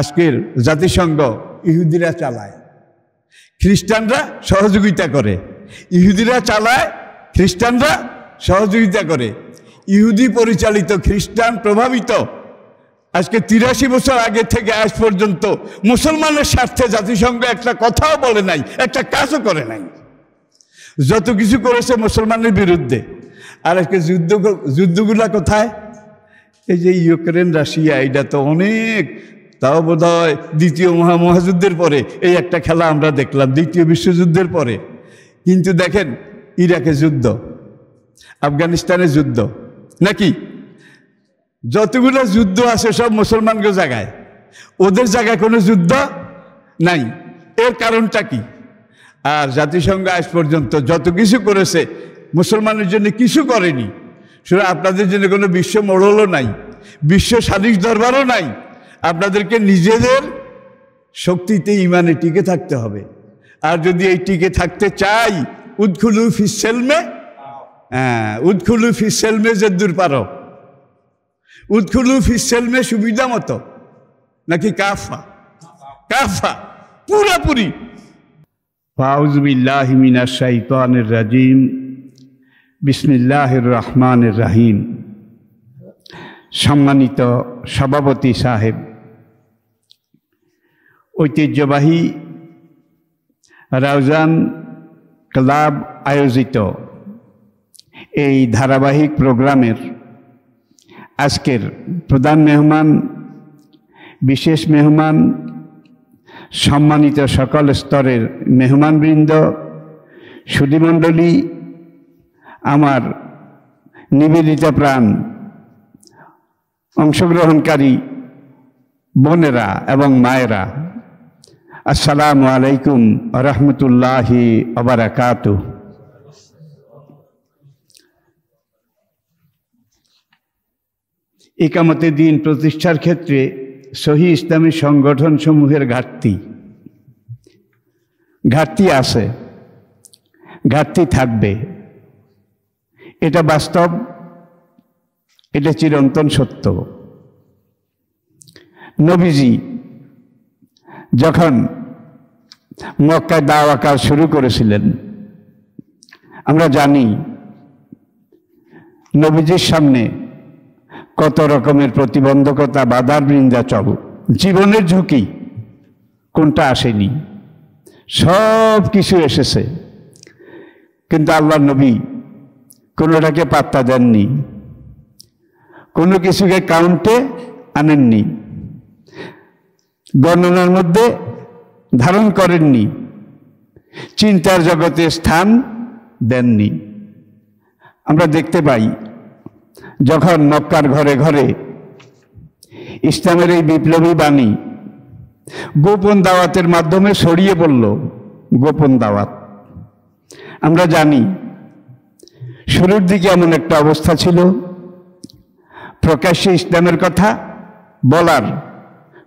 আজকের জাতিসংঘ ইহুদিরা চালায় খ্রিস্টানরা সহযোগিতা করে ইহুদিরা চালায় খ্রিস্টানরা সহযোগিতা করে ইহুদি পরিচালিত খ্রিস্টান প্রভাবিত আজকে তিরাশি বছর আগে থেকে আজ পর্যন্ত মুসলমানের স্বার্থে জাতিসংঘ একটা কথাও বলে নাই একটা কাজও করে নাই যত কিছু করেছে মুসলমানের বিরুদ্ধে আর আজকে যুদ্ধ যুদ্ধগুলা কোথায় এই যে ইউক্রেন রাশিয়া এটা তো অনেক তাও বোধ হয় দ্বিতীয় মহামহাযুদ্ধের পরে এই একটা খেলা আমরা দেখলাম দ্বিতীয় বিশ্বযুদ্ধের পরে কিন্তু দেখেন ইরাকে যুদ্ধ আফগানিস্তানে যুদ্ধ নাকি যতগুলো যুদ্ধ আছে সব মুসলমানকে জায়গায় ওদের জায়গায় কোনো যুদ্ধ নাই এর কারণটা কি আর জাতিসংঘ আজ পর্যন্ত যত কিছু করেছে মুসলমানের জন্য কিছু করেনি শুধু আপনাদের জন্য কোনো বিশ্ব মোড়লও নাই বিশ্ব সালিশ দরবারও নাই আপনাদেরকে নিজেদের শক্তিতে ইমানে টিকে থাকতে হবে আর যদি এই টিকে থাকতে চাই উৎখুলু ফিসেলমে হ্যাঁ উৎখুলু ফিসেলমে যে দূর উৎখুলু ফিসেলমে সুবিধা মতো নাকি কাফা কাফা পুরাপুরি ফাউজবিল্লাহমিনা রাজিম বিসমিল্লাহির রহমানের রাহিম সম্মানিত সভাপতি সাহেব ঐতিহ্যবাহী রাউজান ক্লাব আয়োজিত এই ধারাবাহিক প্রোগ্রামের আজকের প্রধান মেহমান বিশেষ মেহমান সম্মানিত সকল স্তরের মেহমানবৃন্দ সুদীমণ্ডলী আমার নিবেদিত প্রাণ অংশগ্রহণকারী বোনেরা এবং মায়েরা আসসালামু আলাইকুম রহমতুল্লাহি আবরাকাত একামতে দিন প্রতিষ্ঠার ক্ষেত্রে সহি ইসলামী সংগঠনসমূহের ঘাটতি ঘাটতি আছে ঘাটতি থাকবে এটা বাস্তব এটা চিরন্তন সত্য নবীজি যখন মক্কায় দাওয়া কাজ শুরু করেছিলেন আমরা জানি নবীজির সামনে কত রকমের প্রতিবন্ধকতা বাধার চব জীবনের ঝুঁকি কোনটা আসেনি সব কিছু এসেছে কিন্তু আল্লাহ নবী কোনোটাকে পাত্তা দেননি কোনো কিছুকে কাউন্টে আনেননি বর্ণনার মধ্যে ধারণ করেননি চিন্তার জগতে স্থান দেননি আমরা দেখতে পাই যখন মক্কার ঘরে ঘরে ইসলামের এই বিপ্লবী বাণী গোপন দাওয়াতের মাধ্যমে সরিয়ে পড়ল গোপন দাওয়াত আমরা জানি শুরুর দিকে এমন একটা অবস্থা ছিল প্রকাশ্যে ইসলামের কথা বলার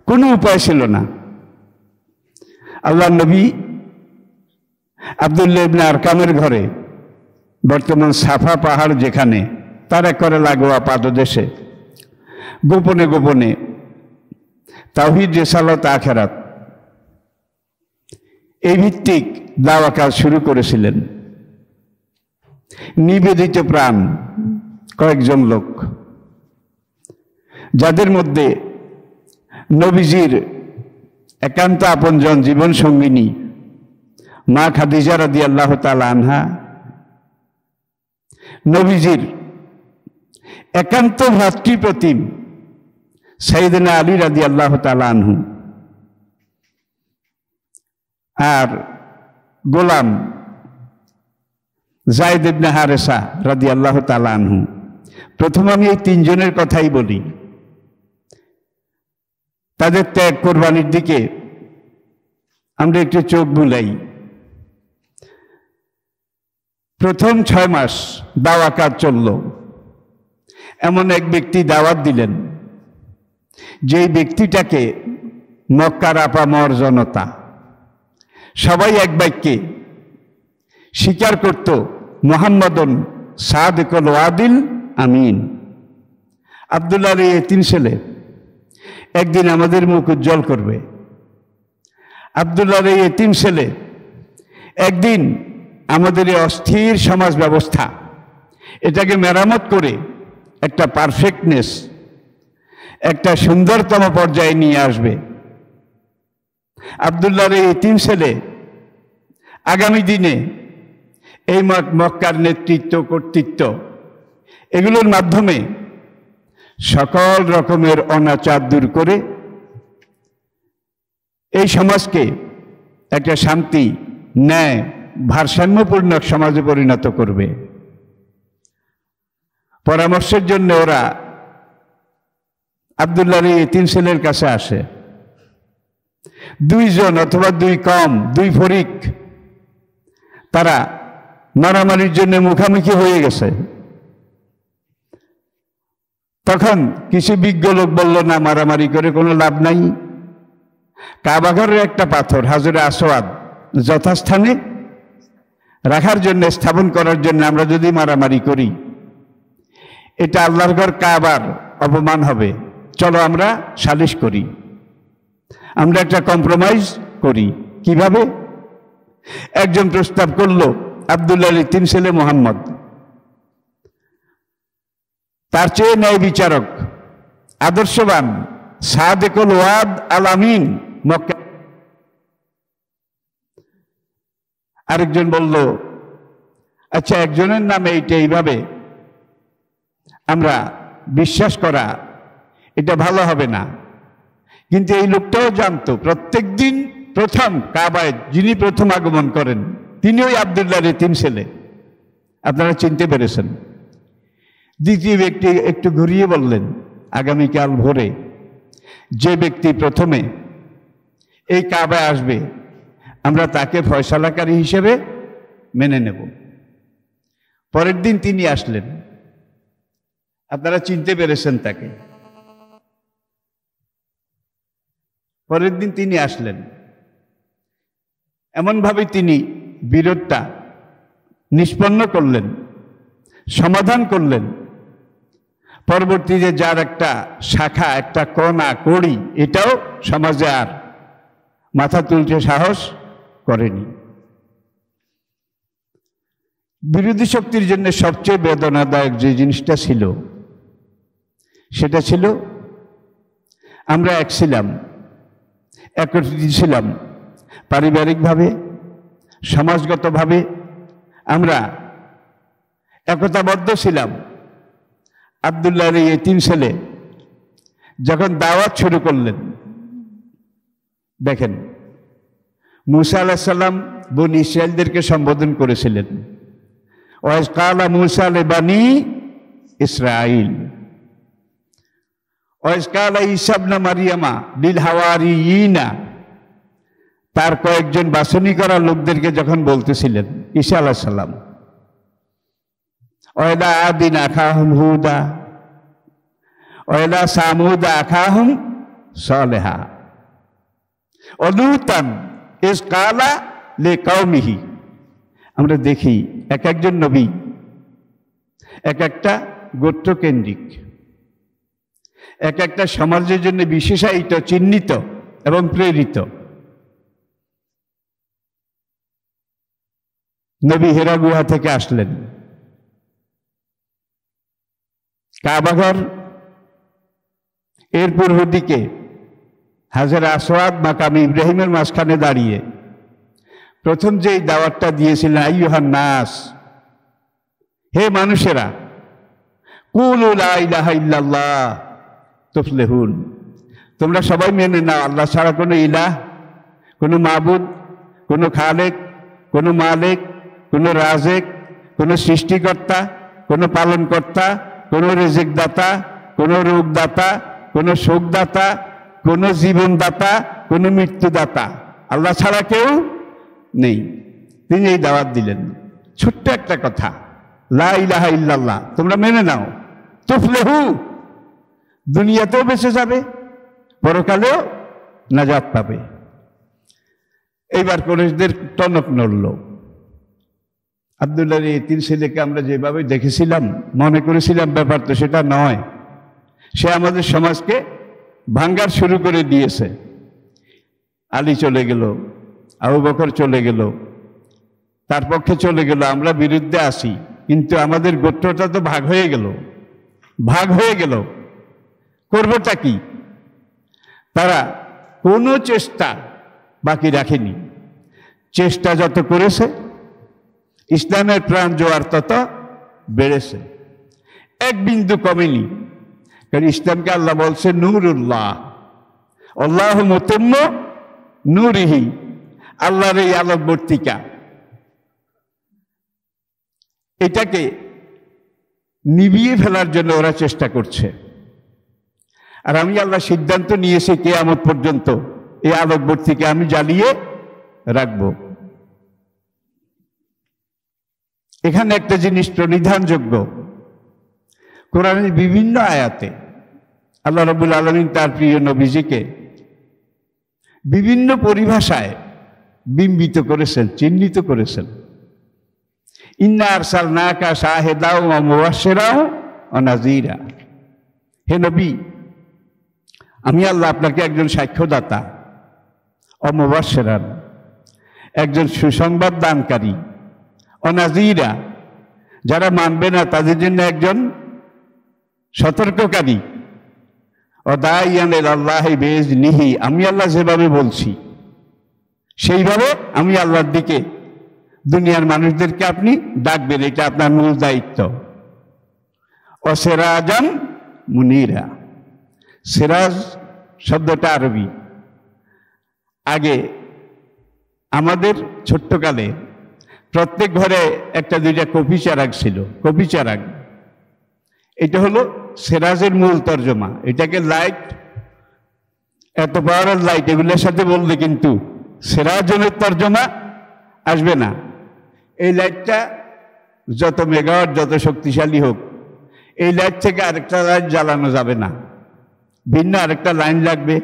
কোনো উপায় ছিল না আল্লাহ নবী আবদুল্লা আর আরকামের ঘরে বর্তমান সাফা পাহাড় যেখানে তার করে লাগোয়া পাদদেশে গোপনে গোপনে তাহিদ জেসালত আখেরাত এই ভিত্তিক দাওয়া কাজ শুরু করেছিলেন নিবেদিত প্রাণ কয়েকজন লোক যাদের মধ্যে নবীজির একান্ত আপনজন জীবন সঙ্গিনী মা খাদিজা রাদি আল্লাহ আনহা নবীজির একান্ত ভাতৃপ্রতিম সাইদিনা আলী রাদি আল্লাহ আনহু আর গোলাম জায়দ ইবনে হারেসা রাদি আল্লাহ আনহু প্রথম আমি এই তিনজনের কথাই বলি তাদের ত্যাগ কোরবানির দিকে আমরা একটু চোখ বুলাই প্রথম ছয় মাস দাওয়া কাজ চলল এমন এক ব্যক্তি দাওয়াত দিলেন যেই ব্যক্তিটাকে মক্কার আপামর জনতা সবাই এক বাক্যে স্বীকার করত মোহাম্মদন সাদ কল আদিল আমিন আবদুল্লাহ এই তিন ছেলে একদিন আমাদের মুখ উজ্জ্বল করবে আবদুল্লাহ এই এতিম ছেলে একদিন আমাদের এই অস্থির সমাজ ব্যবস্থা এটাকে মেরামত করে একটা পারফেক্টনেস একটা সুন্দরতম পর্যায়ে নিয়ে আসবে আবদুল্লাহ এই তিন ছেলে আগামী দিনে এই মক্কার নেতৃত্ব কর্তৃত্ব এগুলোর মাধ্যমে সকল রকমের অনাচার দূর করে এই সমাজকে একটা শান্তি ন্যায় ভারসাম্যপূর্ণ সমাজে পরিণত করবে পরামর্শের জন্য ওরা আবদুল্লার এই তিন ছেলের কাছে আসে দুইজন অথবা দুই কম দুই ফরিক তারা মারামারির জন্য মুখামুখি হয়ে গেছে তখন কিছু বিজ্ঞ লোক বলল না মারামারি করে কোনো লাভ নাই কাবাঘরের একটা পাথর হাজরে আসোয়াদ যথাস্থানে রাখার জন্য স্থাপন করার জন্য আমরা যদি মারামারি করি এটা আল্লাহর ঘর কাবার অপমান হবে চলো আমরা সালিশ করি আমরা একটা কম্প্রোমাইজ করি কিভাবে একজন প্রস্তাব করলো আলী তিন ছেলে মোহাম্মদ তার চেয়ে ন্যায় বিচারক আদর্শবান সাদেকুল ওয়াদ আল আমিন আরেকজন বলল আচ্ছা একজনের নামে এইটা এইভাবে আমরা বিশ্বাস করা এটা ভালো হবে না কিন্তু এই লোকটাও জানতো প্রত্যেক দিন প্রথম কাবায় যিনি প্রথম আগমন করেন তিনি ওই আবদুল্লাহ রেতিম ছেলে আপনারা চিনতে পেরেছেন দ্বিতীয় ব্যক্তি একটু ঘুরিয়ে বললেন আগামীকাল ভোরে যে ব্যক্তি প্রথমে এই কাবায় আসবে আমরা তাকে ফয়সালাকারী হিসেবে মেনে নেব পরের দিন তিনি আসলেন আপনারা চিনতে পেরেছেন তাকে পরের দিন তিনি আসলেন এমনভাবে তিনি বিরোধটা নিষ্পন্ন করলেন সমাধান করলেন পরবর্তী যে যার একটা শাখা একটা কণা কড়ি এটাও সমাজে আর মাথা তুলতে সাহস করেনি বিরোধী শক্তির জন্য সবচেয়ে বেদনাদায়ক যে জিনিসটা ছিল সেটা ছিল আমরা এক ছিলাম একত্রিত ছিলাম পারিবারিকভাবে সমাজগতভাবে আমরা একতাবদ্ধ ছিলাম আবদুল্লাহর এই তিন ছেলে যখন দাওয়াত শুরু করলেন দেখেন মুসা আল্লাহ সাল্লাম বোন ইসরায়েলদেরকে সম্বোধন করেছিলেন ওয়াজ কালা মুসা লেবানি ইসরাইল ওয়াজ কালা ইসাবনা মারিয়ামা লিল হাওয়ারি ইনা তার কয়েকজন বাসনী করা লোকদেরকে যখন বলতেছিলেন ঈশা আলাহ সাল্লাম ওয়েদা আদিন আখাহম হুদা ওয়েদা সামুদা আখাহম সলেহা অলুতান ইস কালা লে কৌমিহি আমরা দেখি এক একজন নবী এক একটা গোত্রকেন্দ্রিক এক একটা সমাজের জন্য বিশেষায়িত চিহ্নিত এবং প্রেরিত নবী হেরা গুহা থেকে আসলেন কাবাঘর এর পূর্ব দিকে হাজার আসওয়াদ কামি ইব্রাহিমের মাঝখানে দাঁড়িয়ে প্রথম যেই দাওয়াতটা দিয়েছিলেন আইহান নাস হে মানুষেরা কুল্লাহ তুফলেহুন তোমরা সবাই মেনে নাও আল্লাহ ছাড়া কোনো ইলাহ কোনো মাবুদ কোনো খালেক কোনো মালিক কোনো রাজেক কোনো সৃষ্টিকর্তা কোনো পালনকর্তা কোনো রেজেকদাতা কোনো রোগদাতা কোনো শোকদাতা কোনো জীবনদাতা কোনো মৃত্যুদাতা আল্লাহ ছাড়া কেউ নেই তিনি এই দাওয়াত দিলেন ছোট্ট একটা কথা লাহা ইলাহা ইল্লাল্লাহ তোমরা মেনে নাও তুফলেহু দুনিয়াতেও বেঁচে যাবে পরকালেও নাজাত পাবে এইবার কোনদের টনক নড়ল আবদুল্লাহ এই তিন ছেলেকে আমরা যেভাবে দেখেছিলাম মনে করেছিলাম ব্যাপার তো সেটা নয় সে আমাদের সমাজকে ভাঙ্গার শুরু করে দিয়েছে আলী চলে গেল আবু বকর চলে গেল তার পক্ষে চলে গেল আমরা বিরুদ্ধে আসি কিন্তু আমাদের গোত্রটা তো ভাগ হয়ে গেল ভাগ হয়ে গেল করবটা কি তারা কোনো চেষ্টা বাকি রাখেনি চেষ্টা যত করেছে ইসলামের প্রাণ জোয়ার তত বেড়েছে এক বিন্দু কমেনি কারণ ইসলামকে আল্লাহ বলছে উল্লাহ আল্লাহ মতম্য নূরহি আল্লাহর এই আলোকবর্তিকা এটাকে নিবিয়ে ফেলার জন্য ওরা চেষ্টা করছে আর আমি আল্লাহ সিদ্ধান্ত নিয়েছি আমার পর্যন্ত এই আলোকবর্তীকে আমি জ্বালিয়ে রাখবো এখানে একটা জিনিস প্রণিধানযোগ্য কোরআনের বিভিন্ন আয়াতে আল্লাহ রবুল আলমিন তার প্রিয় নবীজিকে বিভিন্ন পরিভাষায় বিম্বিত করেছেন চিহ্নিত করেছেন ইন্নার সাল নাকা শাহেদাও মোয়াশেরাও অনাজিরা হে নবী আমি আল্লাহ আপনাকে একজন সাক্ষ্যদাতা অমবাসেরান একজন সুসংবাদ দানকারী অনাজিরা যারা মানবে না তাদের জন্য একজন সতর্ককারী দায়ের আল্লাহ বেজ নিহি আমি আল্লাহ যেভাবে বলছি সেইভাবে আমি আল্লাহর দিকে দুনিয়ার মানুষদেরকে আপনি ডাকবেন এটা আপনার মূল দায়িত্ব অসেরাজান মুনিরা সিরাজ শব্দটা আরবি আগে আমাদের ছোট্টকালে প্রত্যেক ঘরে একটা দুইটা কপি চারাগ ছিল কপি চারাগ এটা হলো সেরাজের মূল তর্জমা এটাকে লাইট এত পাওয়ার লাইট এগুলোর সাথে বললে কিন্তু সেরাজনের তর্জমা আসবে না এই লাইটটা যত মেগাওয়াট যত শক্তিশালী হোক এই লাইট থেকে আরেকটা লাইট জ্বালানো যাবে না ভিন্ন আরেকটা লাইন লাগবে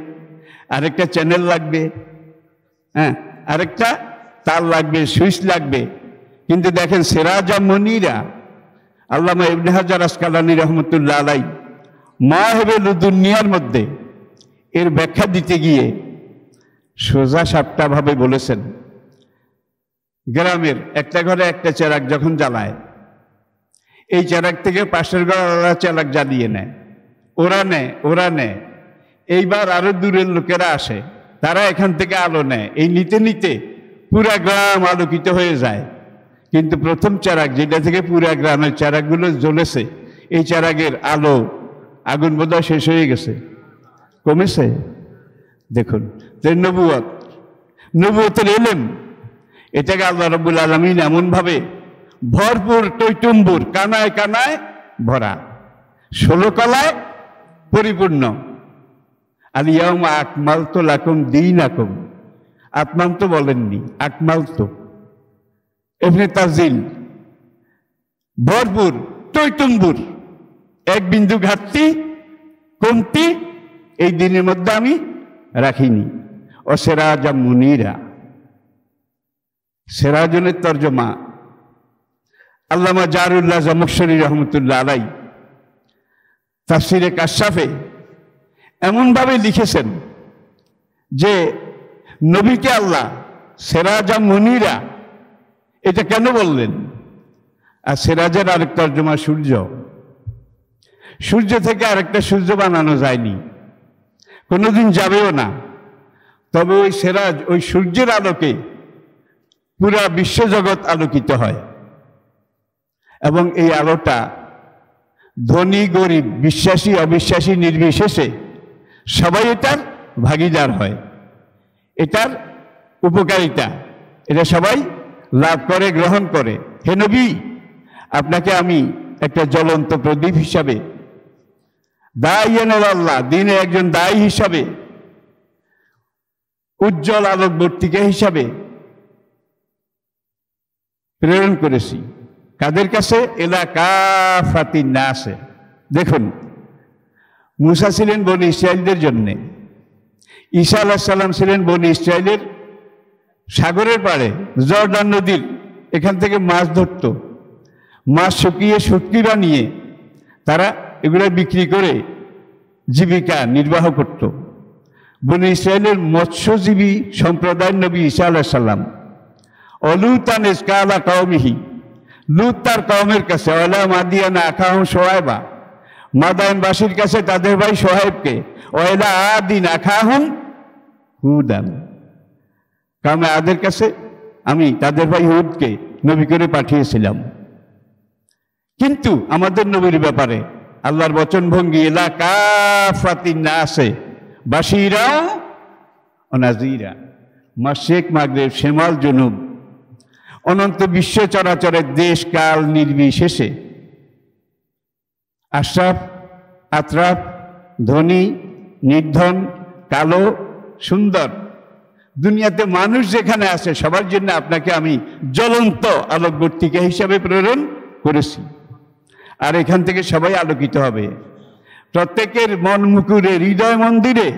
আরেকটা চ্যানেল লাগবে হ্যাঁ আরেকটা তার লাগবে সুইচ লাগবে কিন্তু দেখেন সেরাজা মনিরা আল্লামা ইবনে হাজার আসকালানি রহমতুল্লাহ আলাই মাহেবেল দুনিয়ার মধ্যে এর ব্যাখ্যা দিতে গিয়ে সোজা ভাবে বলেছেন গ্রামের একটা ঘরে একটা চেরাক যখন জ্বালায় এই চেরাক থেকে পাশের ঘর ওরা চেরাক জ্বালিয়ে নেয় ওরা নেয় ওরা নেয় এইবার আরো দূরের লোকেরা আসে তারা এখান থেকে আলো নেয় এই নিতে নিতে পুরা গ্রাম আলোকিত হয়ে যায় কিন্তু প্রথম চারাক যেটা থেকে পুরা গ্রামের চারাগুলো জ্বলেছে এই চারাগের আলো আগুন বোধহয় শেষ হয়ে গেছে কমেছে দেখুন যে নবুয়াত নবুয়তের এলেম এটাকে আল্লাহ রবুল আলমিন এমনভাবে ভরপুর টৈটুম্বুর কানায় কানায় ভরা ষোলো কলায় পরিপূর্ণ আলিয়াম আকমাল তো লাকুম দিন আকম আকমাল তো বলেননি আকমাল তো এভনে তাজিন ভরপুর টৈতম্বুর এক বিন্দু ঘাটতি কমতি এই দিনের মধ্যে আমি রাখিনি অসেরাজা মুনিরা সেরাজনের তর্জমা আল্লামা জারুল্লাহ জামকসরি রহমতুল্লাহ আলাই তাফসিরে কাশাফে এমনভাবে লিখেছেন যে নবীকে আল্লাহ সেরাজা মুনিরা এটা কেন বললেন আর সেরাজের আরেকটা জমা সূর্য সূর্য থেকে আরেকটা সূর্য বানানো যায়নি কোনোদিন যাবেও না তবে ওই সেরাজ ওই সূর্যের আলোকে পুরা বিশ্বজগৎ আলোকিত হয় এবং এই আলোটা ধনী গরিব বিশ্বাসী অবিশ্বাসী নির্বিশেষে সবাই এটার ভাগিদার হয় এটার উপকারিতা এটা সবাই লাভ করে গ্রহণ করে হে নবী আপনাকে আমি একটা জ্বলন্ত প্রদীপ হিসাবে দায়েনের আল্লাহ দিনে একজন দায়ী হিসাবে উজ্জ্বল আলোকবর্তিকা হিসাবে প্রেরণ করেছি কাদের কাছে এলাকা ফাতি না আছে দেখুন মুসা ছিলেন বনি ইসরায়েলদের জন্যে ঈসা আল্লাহ সাল্লাম ছিলেন বনি ইসরায়েলের সাগরের পাড়ে জর্ডান নদীর এখান থেকে মাছ ধরত মাছ শুকিয়ে শুটকিরা নিয়ে তারা এগুলো বিক্রি করে জীবিকা নির্বাহ করত বনে ইসরায়েলের মৎস্যজীবী সম্প্রদায় নবী ইসা আল্লাহ সাল্লাম অলুতান ইসকালা কাউমিহি লুত তার কাউমের কাছে অলা মাদিয়ানা আখাহম সোহাইবা মাদায়নবাসীর কাছে তাদের ভাই সোহাইবকে অয়লা আদিন আখাহম হুদান কারণ তাদের কাছে আমি তাদের ভাই হুদকে নবী করে পাঠিয়েছিলাম কিন্তু আমাদের নবীর ব্যাপারে আল্লাহর বচন ভঙ্গি এলাকা আছে বাসিরাও অনাজিরা মাসেক মাগরেব শ্যামাল জনুব অনন্ত বিশ্ব চরাচরের দেশ কাল নির্বিশেষে আশরাফ আতরাফ ধনী নির্ধন কালো সুন্দর দুনিয়াতে মানুষ যেখানে আছে সবার জন্য আপনাকে আমি জ্বলন্ত আলোকবর্তিকা হিসাবে প্রেরণ করেছি আর এখান থেকে সবাই আলোকিত হবে প্রত্যেকের মন মুকুরে হৃদয় মন্দিরে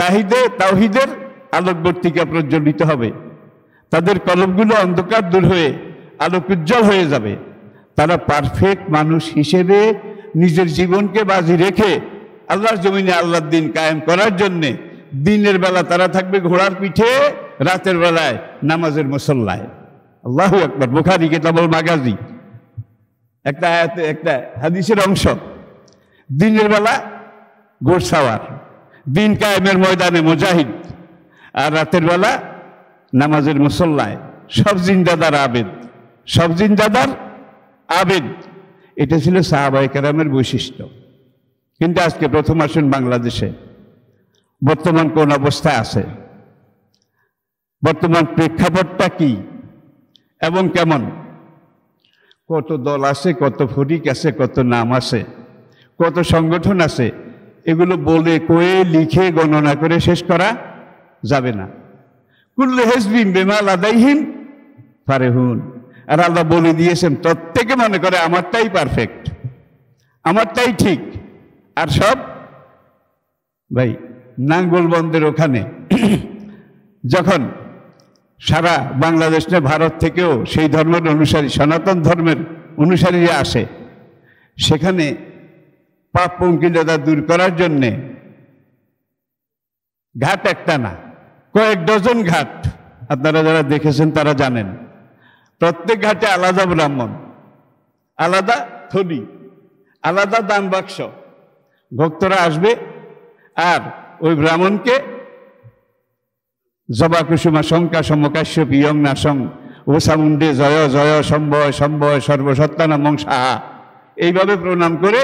তাহিদে তাহিদের আলোকবর্তিকা প্রজ্বলিত হবে তাদের কলমগুলো অন্ধকার দূর হয়ে আলোক উজ্জ্বল হয়ে যাবে তারা পারফেক্ট মানুষ হিসেবে নিজের জীবনকে বাজি রেখে আল্লাহর জমিনে আল্লাহর দিন কায়েম করার জন্যে দিনের বেলা তারা থাকবে ঘোড়ার পিঠে রাতের বেলায় নামাজের মুসল্লায় আল্লাহ একবার বোখারি কেতাবল মাগাজি একটা একটা হাদিসের অংশ দিনের বেলা ঘোড়সাওয়ার দিন কায়েমের ময়দানে মুজাহিদ আর রাতের বেলা নামাজের মুসল্লায় সব জিন্দাদার আবেদ সব জিন্দাদার আবেদ এটা ছিল সাহাবাই কেরামের বৈশিষ্ট্য কিন্তু আজকে প্রথম আসুন বাংলাদেশে বর্তমান কোন অবস্থায় আছে বর্তমান প্রেক্ষাপটটা কি এবং কেমন কত দল আছে কত ফরিক আছে কত নাম আছে কত সংগঠন আছে এগুলো বলে কয়ে লিখে গণনা করে শেষ করা যাবে না কুল্লু হেসবিন বেমাল আদাইহীন ফারেহুন আর আল্লাহ বলে দিয়েছেন প্রত্যেকে মনে করে আমারটাই পারফেক্ট আমারটাই ঠিক আর সব ভাই নাঙ্গলবন্দের ওখানে যখন সারা বাংলাদেশ না ভারত থেকেও সেই ধর্মের অনুসারী সনাতন ধর্মের অনুসারীরা আসে সেখানে পাপ পঙ্কিলতা দূর করার জন্যে ঘাট একটা না কয়েক ডজন ঘাট আপনারা যারা দেখেছেন তারা জানেন প্রত্যেক ঘাটে আলাদা ব্রাহ্মণ আলাদা থলি আলাদা দান বাক্স ভক্তরা আসবে আর ওই ব্রাহ্মণকে জবা কুসুমা শঙ্কা সমকাশ্যপ ইয়ং নাসং ওসামুন্ডে জয় জয় সম্ভয় সম্ভয় সর্বসত্তানামং সাহা এইভাবে প্রণাম করে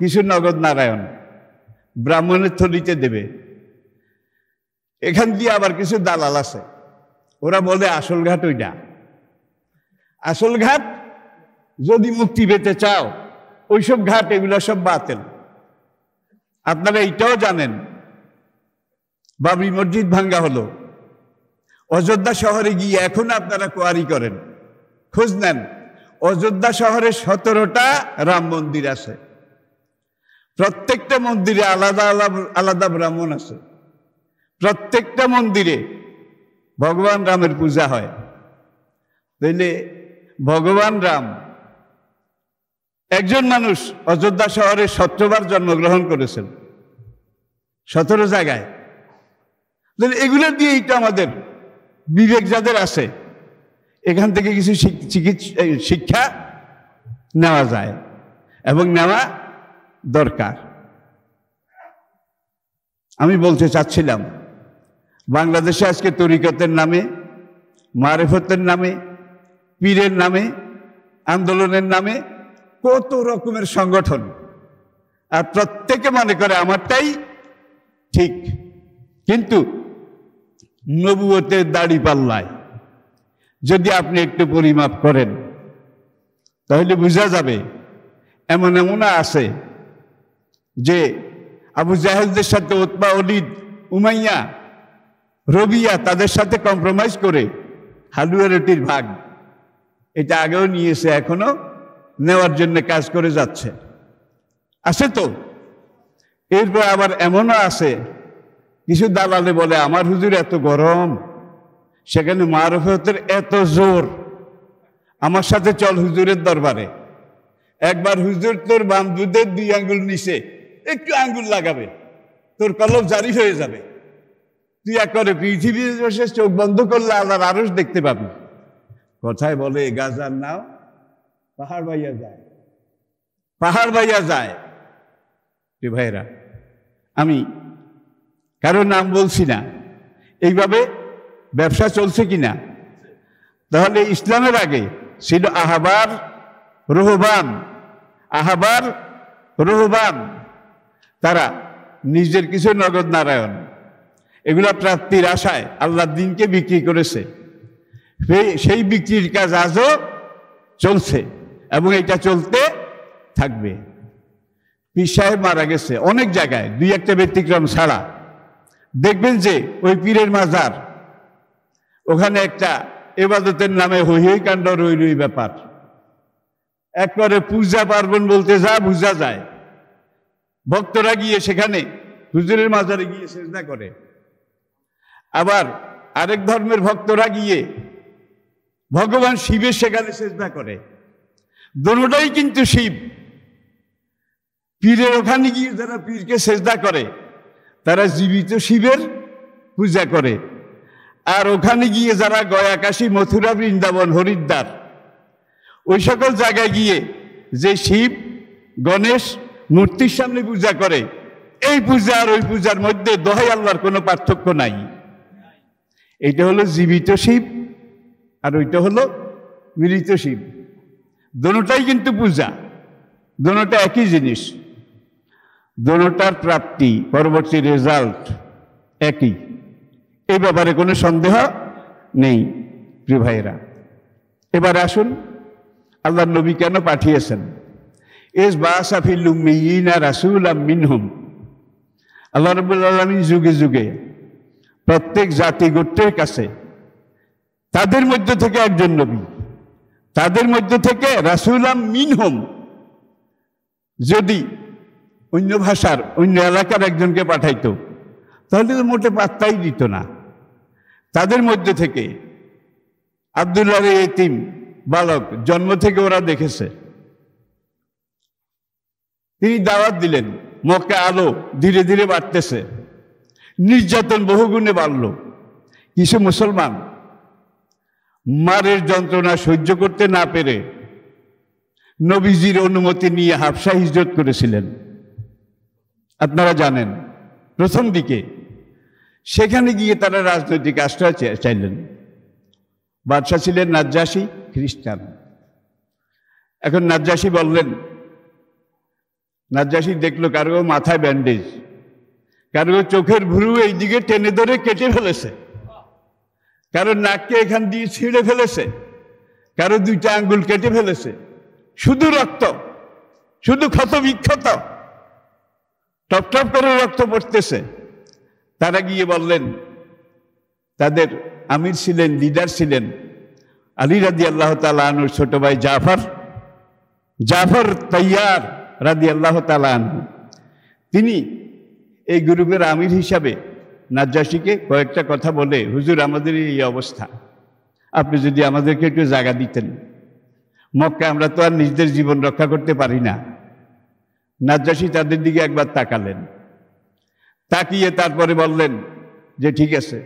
কিছু নগদ নারায়ণ ব্রাহ্মণের থলিতে দেবে এখান দিয়ে আবার কিছু দালাল আছে ওরা বলে আসল ঘাট ওইটা আসল ঘাট যদি মুক্তি পেতে চাও ওইসব ঘাট এগুলো সব বাতিল আপনারা এইটাও জানেন বাবরি মসজিদ ভাঙ্গা হলো অযোধ্যা শহরে গিয়ে এখন আপনারা কোয়ারি করেন খোঁজ নেন অযোধ্যা শহরে সতেরোটা রাম মন্দির আছে প্রত্যেকটা মন্দিরে আলাদা আলাদা আলাদা ব্রাহ্মণ আছে প্রত্যেকটা মন্দিরে ভগবান রামের পূজা হয় তাইলে ভগবান রাম একজন মানুষ অযোধ্যা শহরে সতেরোবার জন্মগ্রহণ করেছেন সতেরো জায়গায় এগুলো দিয়ে এইটা আমাদের বিবেক যাদের আছে এখান থেকে কিছু শিক্ষা নেওয়া যায় এবং নেওয়া দরকার আমি বলতে চাচ্ছিলাম বাংলাদেশে আজকে তরিকতের নামে মারেফতের নামে পীরের নামে আন্দোলনের নামে কত রকমের সংগঠন আর প্রত্যেকে মনে করে আমারটাই ঠিক কিন্তু নবুয়তের দাড়ি পাল্লায় যদি আপনি একটু পরিমাপ করেন তাহলে বোঝা যাবে এমন এমনও আছে যে আবু জাহেলদের সাথে ওতবা অলিদ উমাইয়া রবিয়া তাদের সাথে কম্প্রোমাইজ করে হালুয়া রুটির ভাগ এটা আগেও নিয়েছে এখনো নেওয়ার জন্য কাজ করে যাচ্ছে আছে তো এরপর আবার এমনও আছে কিছু দালালে বলে আমার হুজুর এত গরম সেখানে মারফতের এত জোর আমার সাথে চল হুজুরের দরবারে একবার হুজুর তোর বান্ধুদের দুই আঙ্গুল নিচে একটু আঙ্গুল লাগাবে তোর কলম জারি হয়ে যাবে তুই এক করে পৃথিবীর বসে চোখ বন্ধ করলে আল্লাহর আরস দেখতে পাবি কথায় বলে গাজার নাও পাহাড় বাইয়া যায় পাহাড় বাইয়া যায় ভাইরা আমি কারো নাম বলছি না এইভাবে ব্যবসা চলছে কি না তাহলে ইসলামের আগে ছিল আহাবার রহবান আহাবার রহবান তারা নিজের কিছু নগদ নারায়ণ এগুলো প্রাপ্তির আশায় আল্লাহ দিনকে বিক্রি করেছে সেই বিক্রির কাজ আজও চলছে এবং এটা চলতে থাকবে পিস সাহেব মারা গেছে অনেক জায়গায় দুই একটা ব্যতিক্রম ছাড়া দেখবেন যে ওই পীরের মাজার ওখানে একটা এবাদতের নামে হই হই কাণ্ড রই রই ব্যাপার একবারে পূজা পার্বণ বলতে যা বুঝা যায় ভক্তরা গিয়ে সেখানে হুজুরের মাজারে গিয়ে চেষ্টা করে আবার আরেক ধর্মের ভক্তরা গিয়ে ভগবান শিবের সেখানে চেষ্টা করে দনোটাই কিন্তু শিব পীরের ওখানে গিয়ে যারা পীরকে চেষ্টা করে তারা জীবিত শিবের পূজা করে আর ওখানে গিয়ে যারা গয়াকাশী মথুরা বৃন্দাবন হরিদ্বার ওই সকল জায়গায় গিয়ে যে শিব গণেশ মূর্তির সামনে পূজা করে এই পূজা আর ওই পূজার মধ্যে দোহাই আল্লাহর কোনো পার্থক্য নাই এটা হলো জীবিত শিব আর ওইটা হলো মিলিত শিব দোনোটাই কিন্তু পূজা দোনোটা একই জিনিস দোনোটার প্রাপ্তি পরবর্তী রেজাল্ট একই এই ব্যাপারে কোনো সন্দেহ নেই প্রিয় ভাইয়েরা এবার আসুন আল্লাহ নবী কেন পাঠিয়েছেন এস বাসাফিলুমিনা রাসুল মিনহুম আল্লাহ রবুল যুগে যুগে প্রত্যেক জাতি গোত্রের কাছে তাদের মধ্য থেকে একজন নবী তাদের মধ্য থেকে রাসুলাম মিনহুম যদি অন্য ভাষার অন্য এলাকার একজনকে পাঠাইতো তাহলে তো মোটে পাত্তাই দিত না তাদের মধ্যে থেকে আবদুল্লাহ এতিম বালক জন্ম থেকে ওরা দেখেছে তিনি দাওয়াত দিলেন মক্কা আলো ধীরে ধীরে বাড়তেছে নির্যাতন বহুগুণে বাড়ল কিছু মুসলমান মারের যন্ত্রণা সহ্য করতে না পেরে নবীজির অনুমতি নিয়ে হাফসা হিজরত করেছিলেন আপনারা জানেন প্রথম দিকে সেখানে গিয়ে তারা রাজনৈতিক আশ্রয় চাইলেন বাদশাহ ছিলেন নাজ্জাসী খ্রিস্টান এখন নাজ্জাসী বললেন নাজ্জাসী দেখলো কারো মাথায় ব্যান্ডেজ কারো চোখের ভুরু এইদিকে টেনে ধরে কেটে ফেলেছে কারো নাককে এখান দিয়ে ছিঁড়ে ফেলেছে কারো দুইটা আঙ্গুল কেটে ফেলেছে শুধু রক্ত শুধু ক্ষত বিক্ষত টপটপ করে রক্ত পড়তেছে তারা গিয়ে বললেন তাদের আমির ছিলেন লিডার ছিলেন আলী রাজি আল্লাহ তালাহনুর ছোট ভাই জাফর জাফর তৈয়ার রাজি আল্লাহ তালু তিনি এই গ্রুপের আমির হিসাবে নাজ্জাসীকে কয়েকটা কথা বলে হুজুর আমাদের এই অবস্থা আপনি যদি আমাদেরকে একটু জায়গা দিতেন মক্কা আমরা তো আর নিজেদের জীবন রক্ষা করতে পারি না নাজ্জাসী তাদের দিকে একবার তাকালেন তাকিয়ে তারপরে বললেন যে ঠিক আছে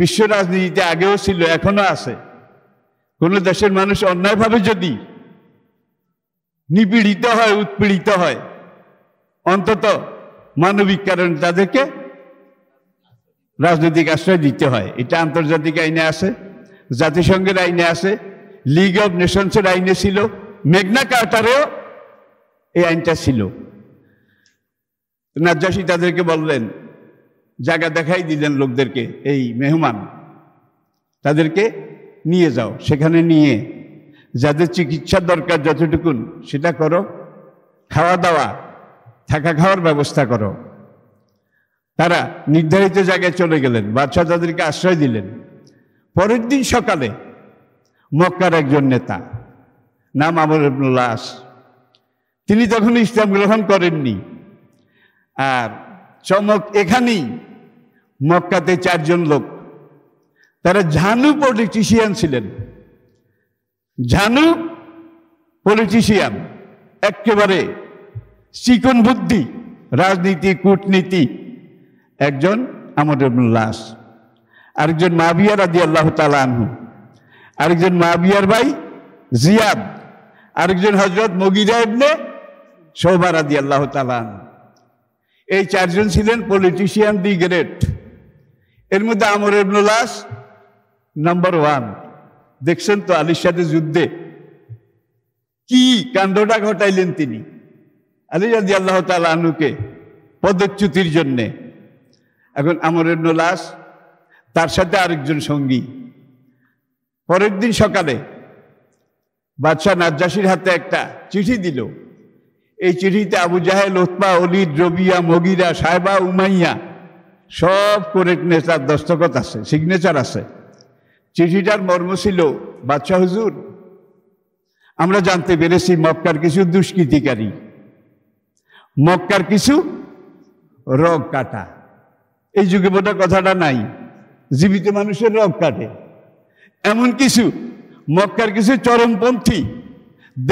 বিশ্ব রাজনীতিতে আগেও ছিল এখনো আছে কোনো দেশের মানুষ অন্যায়ভাবে যদি নিপীড়িত হয় উৎপীড়িত হয় অন্তত মানবিক কারণে তাদেরকে রাজনৈতিক আশ্রয় দিতে হয় এটা আন্তর্জাতিক আইনে আছে জাতিসংঘের আইনে আছে লিগ অব নেশনসের আইনে ছিল মেঘনা কার্টারেও এই আইনটা ছিল নাজ্জাসী তাদেরকে বললেন জায়গা দেখাই দিলেন লোকদেরকে এই মেহমান তাদেরকে নিয়ে যাও সেখানে নিয়ে যাদের চিকিৎসার দরকার যতটুকুন সেটা করো খাওয়া দাওয়া থাকা খাওয়ার ব্যবস্থা করো তারা নির্ধারিত জায়গায় চলে গেলেন বাচ্চা তাদেরকে আশ্রয় দিলেন পরের দিন সকালে মক্কার একজন নেতা নাম আমর আস তিনি তখন ইসলাম গ্রহণ করেননি আর চমক এখানেই মক্কাতে চারজন লোক তারা ঝানু পলিটিশিয়ান ছিলেন ঝানু পলিটিশিয়ান একেবারে চিকন বুদ্ধি রাজনীতি কূটনীতি একজন আমাদের লাস আরেকজন মাবিয়া রাজি আল্লাহ তালাহু আরেকজন মাবিয়ার ভাই জিয়াদ আরেকজন হজরত মগিরা ইবনে রাজি আল্লাহ তালান এই চারজন ছিলেন পলিটিশিয়ান দি গ্রেট এর মধ্যে আমর ইবনুল্লাস নাম্বার ওয়ান দেখছেন তো আলির সাথে যুদ্ধে কি কাণ্ডটা ঘটাইলেন তিনি আলি রাজি আল্লাহ তালা পদচ্যুতির জন্যে এখন আমর ইবনুল্লাস তার সাথে আরেকজন সঙ্গী পরের দিন সকালে বাদশাহ নাজ্জাসির হাতে একটা চিঠি দিল এই চিঠিতে আবু জাহেল ওতপা অলি রবিয়া মগিরা সাহেবা উমাইয়া সব করে তার দস্তখত আছে সিগনেচার আছে চিঠিটার মর্ম ছিল বাদশাহ হুজুর আমরা জানতে পেরেছি মক্কার কিছু দুষ্কৃতিকারী মক্কার কিছু রগ কাটা এই যুগে বোধহয় কথাটা নাই জীবিত মানুষের রগ কাটে এমন কিছু মক্কার কিছু চরমপন্থী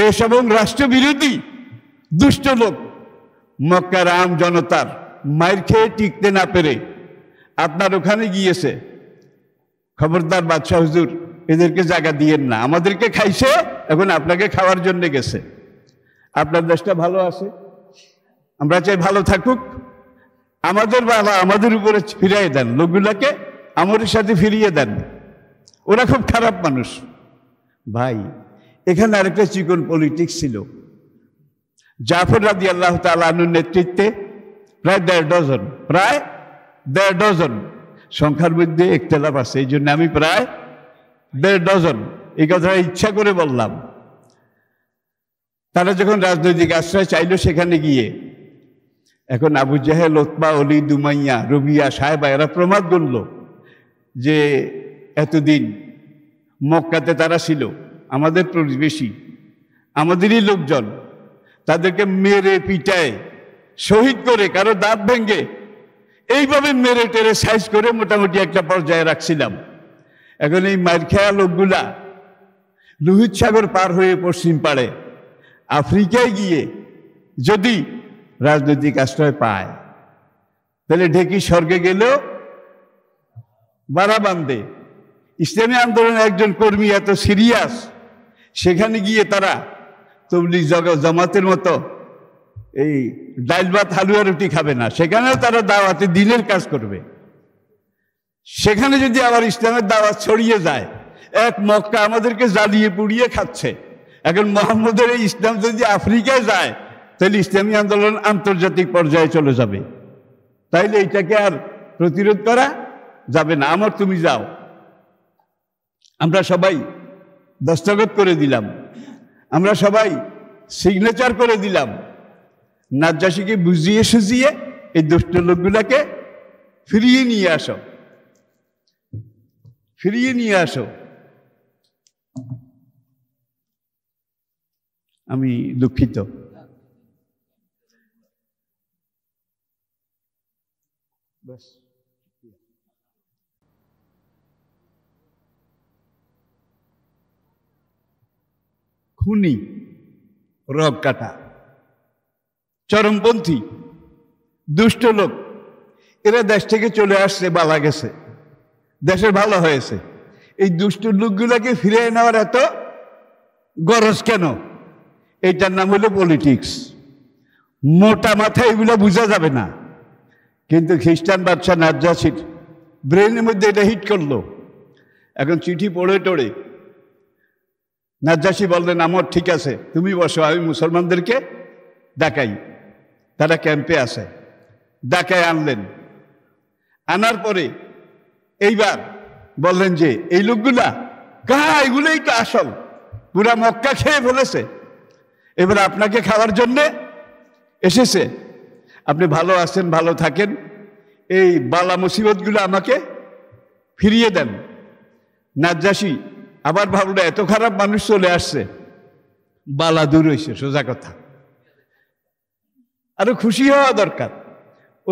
দেশ এবং রাষ্ট্রবিরোধী দুষ্ট লোক মক্কার আম জনতার মায়ের খেয়ে টিকতে না পেরে আপনার ওখানে গিয়েছে খবরদার বাদশাহ হুজুর এদেরকে জায়গা দিয়েন না আমাদেরকে খাইছে এখন আপনাকে খাওয়ার জন্য গেছে আপনার দেশটা ভালো আছে আমরা চাই ভালো থাকুক আমাদের বাবা আমাদের উপরে ফিরিয়ে দেন লোকগুলাকে আমাদের সাথে ফিরিয়ে দেন ওরা খুব খারাপ মানুষ ভাই এখানে আরেকটা চিকন পলিটিক্স ছিল জাফর রাজি আল্লাহ তালুর নেতৃত্বে প্রায় দেড় ডজন প্রায় দেড় ডজন সংখ্যার মধ্যে একতলাপ আছে এই জন্য আমি প্রায় দেড় ডজন এই কথাটা ইচ্ছা করে বললাম তারা যখন রাজনৈতিক আশ্রয় চাইল সেখানে গিয়ে এখন আবু জাহেল ওতমা অলি দুমাইয়া রবিয়া সাহেবা এরা প্রমাদ করল যে এতদিন মক্কাতে তারা ছিল আমাদের প্রতিবেশী আমাদেরই লোকজন তাদেরকে মেরে পিটায় শহীদ করে কারো দাঁত ভেঙে এইভাবে মেরে টেরে সাইজ করে মোটামুটি একটা পর্যায়ে রাখছিলাম এখন এই মারখেয়া লোকগুলা লোহিত সাগর পার হয়ে পশ্চিম পাড়ে আফ্রিকায় গিয়ে যদি রাজনৈতিক আশ্রয় পায় তাহলে ঢেকি স্বর্গে গেলেও বাড়া বান্ধে ইসলামী আন্দোলনের একজন কর্মী এত সিরিয়াস সেখানে গিয়ে তারা তবলিক জামাতের মতো এই ডাল ভাত হালুয়া রুটি খাবে না সেখানেও তারা দাওয়াতে দিনের কাজ করবে সেখানে যদি আবার ইসলামের দাওয়াত ছড়িয়ে যায় এক মক্কা আমাদেরকে জ্বালিয়ে পুড়িয়ে খাচ্ছে এখন মোহাম্মদের এই ইসলাম যদি আফ্রিকায় যায় তাহলে ইসলামী আন্দোলন আন্তর্জাতিক পর্যায়ে চলে যাবে তাইলে এটাকে আর প্রতিরোধ করা যাবে না আমার তুমি যাও আমরা সবাই দস্তগত করে দিলাম আমরা সবাই সিগনেচার করে দিলাম নাজ্জাসীকে বুঝিয়ে সুজিয়ে এই দুষ্ট লোকগুলাকে ফিরিয়ে নিয়ে আসো ফিরিয়ে নিয়ে আসো আমি দুঃখিত ব্যাস খুনি রব কাটা চরমপন্থী দুষ্ট লোক এরা দেশ থেকে চলে আসছে বালা গেছে দেশের ভালো হয়েছে এই দুষ্ট লোকগুলোকে ফিরে নেওয়ার এত গরজ কেন এইটার নাম হলো পলিটিক্স মোটা মাথা এগুলো বোঝা যাবে না কিন্তু খ্রিস্টান বাদশাহ নাজ্জাসির ব্রেনের মধ্যে এটা হিট করলো এখন চিঠি পড়ে টড়ে নাজ্জাসি বললেন আমার ঠিক আছে তুমি বসো আমি মুসলমানদেরকে ডাকাই তারা ক্যাম্পে আসে ডাকায় আনলেন আনার পরে এইবার বললেন যে এই লোকগুলা গা এগুলোই তো আসল পুরা মক্কা খেয়ে ফেলেছে এবার আপনাকে খাওয়ার জন্যে এসেছে আপনি ভালো আছেন ভালো থাকেন এই বালা মুসিবতগুলো আমাকে ফিরিয়ে দেন নাজ্জাসী আবার ভাবলো এত খারাপ মানুষ চলে আসছে বালা দূর হয়েছে সোজা কথা আরো খুশি হওয়া দরকার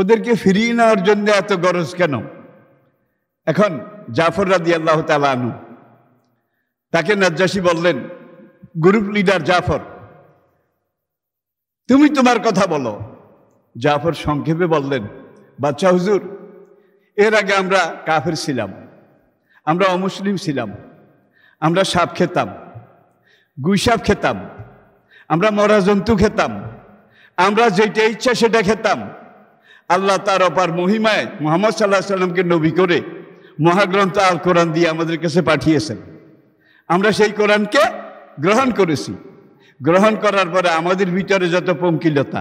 ওদেরকে ফিরিয়ে নেওয়ার জন্য এত গরজ কেন এখন জাফর রাদি আল্লাহ আনু তাকে নাজ্জাসী বললেন গ্রুপ লিডার জাফর তুমি তোমার কথা বলো জাফর সংক্ষেপে বললেন বাচ্চা হুজুর এর আগে আমরা কাফের ছিলাম আমরা অমুসলিম ছিলাম আমরা সাপ খেতাম গুইসাপ খেতাম আমরা মরা জন্তু খেতাম আমরা যেটা ইচ্ছা সেটা খেতাম আল্লাহ তার অপার মহিমায় মোহাম্মদ সাল্লাহ সাল্লামকে নবী করে মহাগ্রন্থ আল কোরআন দিয়ে আমাদের কাছে পাঠিয়েছেন আমরা সেই কোরআনকে গ্রহণ করেছি গ্রহণ করার পরে আমাদের ভিতরে যত পঙ্কিলতা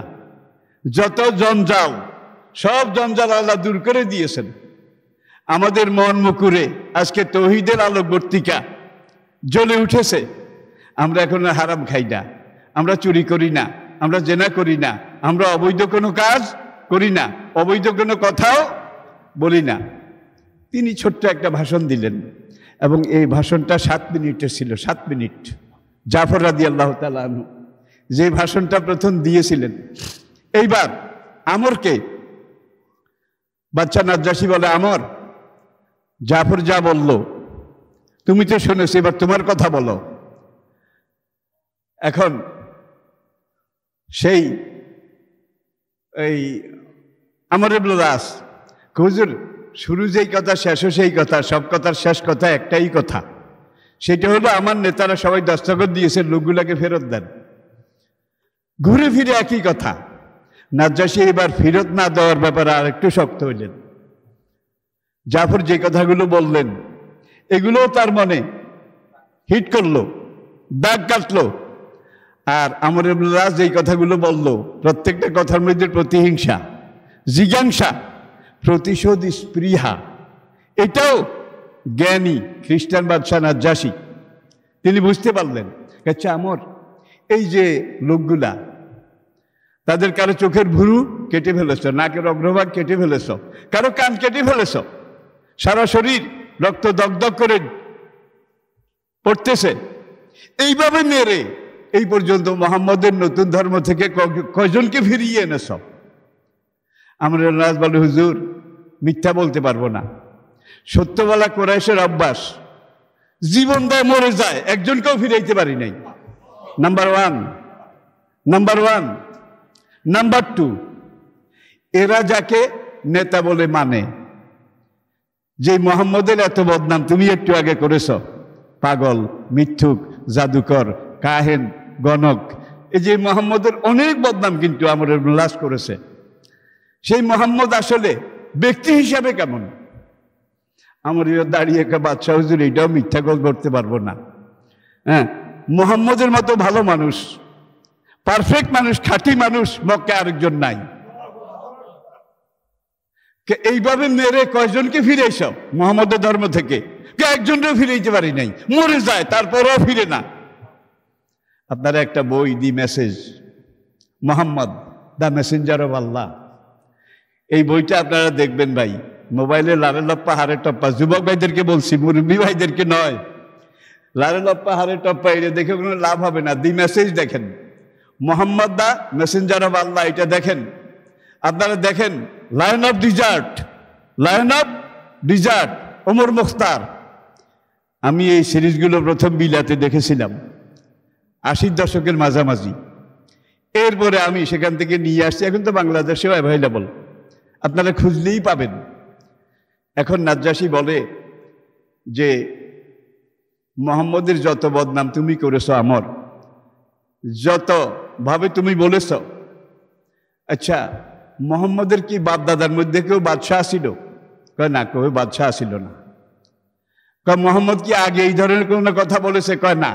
যত জঞ্জাল সব জঞ্জাল আল্লাহ দূর করে দিয়েছেন আমাদের মন মুকুরে আজকে তহিদের আলোকবর্তিকা জ্বলে উঠেছে আমরা এখন হারাম খাই না আমরা চুরি করি না আমরা জেনা করি না আমরা অবৈধ কোনো কাজ করি না অবৈধ কোনো কথাও বলি না তিনি ছোট্ট একটা ভাষণ দিলেন এবং এই ভাষণটা সাত মিনিটের ছিল সাত মিনিট জাফর রাদি আল্লাহ তালু যে ভাষণটা প্রথম দিয়েছিলেন এইবার আমরকে বাচ্চা নাজ্জাসী বলে আমর জাফর যা বলল তুমি তো শুনেছ এবার তোমার কথা বলো এখন সেই এই আমার দাস হুজুর শুরু যেই কথা শেষও সেই কথা সব কথার শেষ কথা একটাই কথা সেটা হলো আমার নেতারা সবাই দস্তখত দিয়েছে লোকগুলাকে ফেরত দেন ঘুরে ফিরে একই কথা নাজ্জাসী এবার ফেরত না দেওয়ার ব্যাপারে আর একটু শক্ত হইলেন জাফর যে কথাগুলো বললেন এগুলোও তার মনে হিট করলো দাগ কাটলো আর আমর রাজ এই কথাগুলো বলল প্রত্যেকটা কথার মধ্যে প্রতিহিংসা জিজ্ঞাংসা প্রতিশোধ স্পৃহা এটাও জ্ঞানী খ্রিস্টান বাদশাহ নাজ্জাসী তিনি বুঝতে পারলেন আচ্ছা আমর এই যে লোকগুলা তাদের কারো চোখের ভুরু কেটে ফেলেছ নাকের অগ্রভাগ কেটে ফেলেছ কারো কান কেটে ফেলেছ সারা শরীর রক্ত দগদগ করে পড়তেছে এইভাবে মেরে এই পর্যন্ত মোহাম্মদের নতুন ধর্ম থেকে কজনকে ফিরিয়ে এনে সব আমরা হুজুর মিথ্যা বলতে পারবো না সত্য বলা কোরাইশের অভ্যাস জীবন দেয় মরে যায় একজনকেও ফিরাইতে পারি নাই number one number one number two এরা যাকে নেতা বলে মানে যে মোহাম্মদের এত বদনাম তুমি একটু আগে করেছ পাগল মিথ্যুক জাদুকর কাহেন গণক এই যে মোহাম্মদের অনেক বদনাম কিন্তু আমার উল্লাস করেছে সেই মোহাম্মদ আসলে ব্যক্তি হিসাবে কেমন আমার দাঁড়িয়ে একটা বাদশাহ হুজুর এটাও মিথ্যা গল করতে পারবো না হ্যাঁ মোহাম্মদের মতো ভালো মানুষ পারফেক্ট মানুষ খাঁটি মানুষ মক্কে আরেকজন নাই এইভাবে মেরে কয়জনকে ফিরে এসব মোহাম্মদের ধর্ম থেকে একজনও ফিরে যেতে পারি নাই মরে যায় তারপরও ফিরে না আপনারা একটা বই the message Muhammad the messenger of Allah এই বইটা আপনারা দেখবেন ভাই মোবাইলে লালে লপ্পা হারে টপ্পা যুবক ভাইদেরকে বলছি মুরব্বী ভাইদেরকে নয় লালে লপ্পা হারে টপ্পা এটা দেখে কোনো লাভ হবে না দি মেসেজ দেখেন Muhammad the messenger of Allah এটা দেখেন আপনারা দেখেন lion of desert lion of desert Omar Mukhtar আমি এই সিরিজগুলো প্রথম বিলাতে দেখেছিলাম আশির দশকের মাঝামাঝি এরপরে আমি সেখান থেকে নিয়ে আসছি এখন তো বাংলাদেশেও অ্যাভেলেবল আপনারা খুঁজলেই পাবেন এখন নাজ্জাসী বলে যে মোহাম্মদের যত বদনাম তুমি করেছ আমার যতভাবে তুমি বলেছ আচ্ছা মোহাম্মদের কি বাপদাদার মধ্যে কেউ বাদশাহ আসিল কয় না কেউ বাদশাহ আসিল না কয় মোহাম্মদ কি আগে এই ধরনের কোনো কথা বলেছে কয় না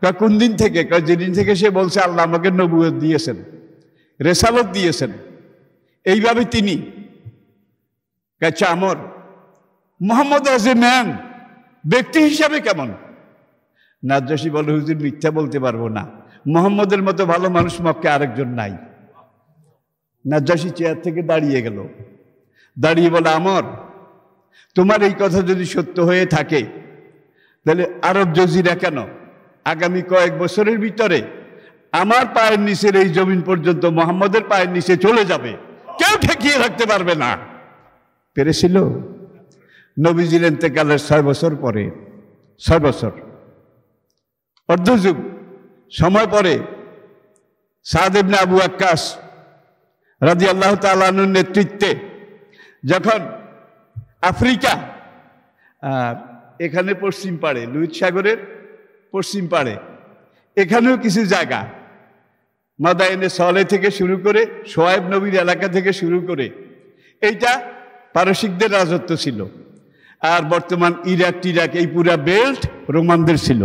কয় কোন দিন থেকে কয় যেদিন থেকে সে বলছে আল্লাহ আমাকে নবুয়ত দিয়েছেন রেসালত দিয়েছেন এইভাবে তিনি কয় চামর আচ্ছা, মোহাম্মদ অজ এ ম্যান ব্যক্তি হিসাবে কেমন নাজ্জাসী বলে হুজুর মিথ্যা বলতে পারবো না মোহাম্মদের মতো ভালো মানুষ মক্কে আরেকজন নাই নাজ্জাসি চেয়ার থেকে দাঁড়িয়ে গেল দাঁড়িয়ে বলে আমর তোমার এই কথা যদি সত্য হয়ে থাকে তাহলে আরব জজিরা কেন আগামী কয়েক বছরের ভিতরে আমার পায়ের নিচের এই জমিন পর্যন্ত মোহাম্মদের পায়ের নিচে চলে যাবে কেউ ঠেকিয়ে রাখতে পারবে না পেরেছিল নবীজির এতেকালের ছয় বছর পরে ছয় বছর অর্ধযুগ সময় পরে সাদেবনে আবু আকাশ রাজি আল্লাহ তালুর নেতৃত্বে যখন আফ্রিকা এখানে পশ্চিম পাড়ে লুইত সাগরের পশ্চিম পাড়ে এখানেও কিছু জায়গা মাদায়নে সলে থেকে শুরু করে সোয়েব নবীর এলাকা থেকে শুরু করে এইটা পারসিকদের রাজত্ব ছিল আর বর্তমান ইরাক টিরাক এই পুরা বেল্ট রোমানদের ছিল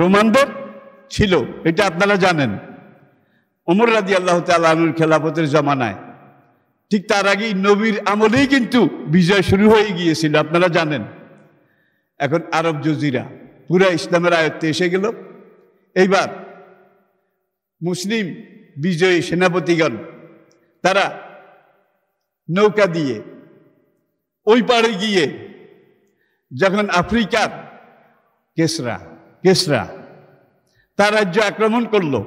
রোমানদের ছিল এটা আপনারা জানেন অমর রাজি আল্লাহ তালুর খেলাফতের জমানায় ঠিক তার আগেই নবীর আমলেই কিন্তু বিজয় শুরু হয়ে গিয়েছিল আপনারা জানেন এখন আরব জজিরা পুরা ইসলামের আয়ত্তে এসে গেল এইবার মুসলিম বিজয়ী সেনাপতিগণ তারা নৌকা দিয়ে ওই পাড়ে গিয়ে যখন আফ্রিকার কেসরা কেসরা তার রাজ্য আক্রমণ করলো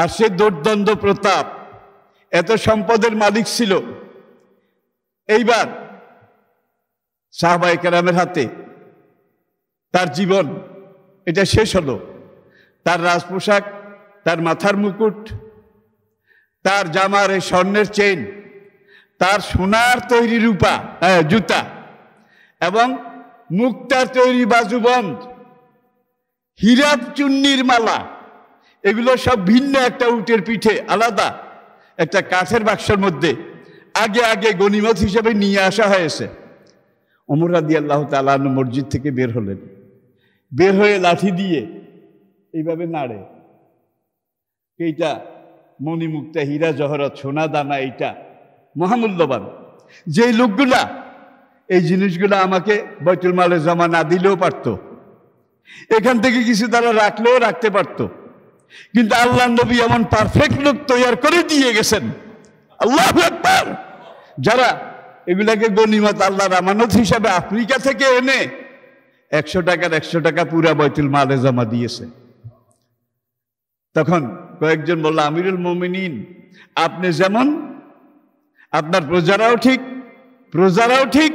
আর সে দুর্দণ্ড প্রতাপ এত সম্পদের মালিক ছিল এইবার সাহবাই কেরামের হাতে তার জীবন এটা শেষ হলো তার রাজপোশাক তার মাথার মুকুট তার জামার এই স্বর্ণের চেন তার সোনার তৈরি রূপা হ্যাঁ, জুতা এবং মুক্তার তৈরি বাজুবন্ধ হীরা চুন্নির মালা এগুলো সব ভিন্ন একটা উটের পিঠে আলাদা একটা কাঠের বাক্সের মধ্যে আগে আগে গণিমত হিসেবে নিয়ে আসা হয়েছে অমর রাদি আল্লাহ তালান মসজিদ থেকে বের হলেন বের হয়ে লাঠি দিয়ে এইভাবে নাড়ে এইটা মণিমুক্তা হীরা জহরত সোনা দানা এইটা মহামূল্যবান যে লোকগুলা এই জিনিসগুলো আমাকে বৈতুল মালে জমা না দিলেও পারত এখান থেকে কিছু তারা রাখলেও রাখতে পারতো কিন্তু আল্লাহ নবী এমন পারফেক্ট লোক তৈরি করে দিয়ে গেছেন আল্লাহ যারা এগুলাকে গণিমত আল্লাহর আমানত হিসাবে আফ্রিকা থেকে এনে একশো টাকার একশো টাকা পুরা বৈতুল মালে জমা দিয়েছে তখন কয়েকজন বলল আমিরুল মমিনিন আপনি যেমন আপনার প্রজারাও ঠিক প্রজারাও ঠিক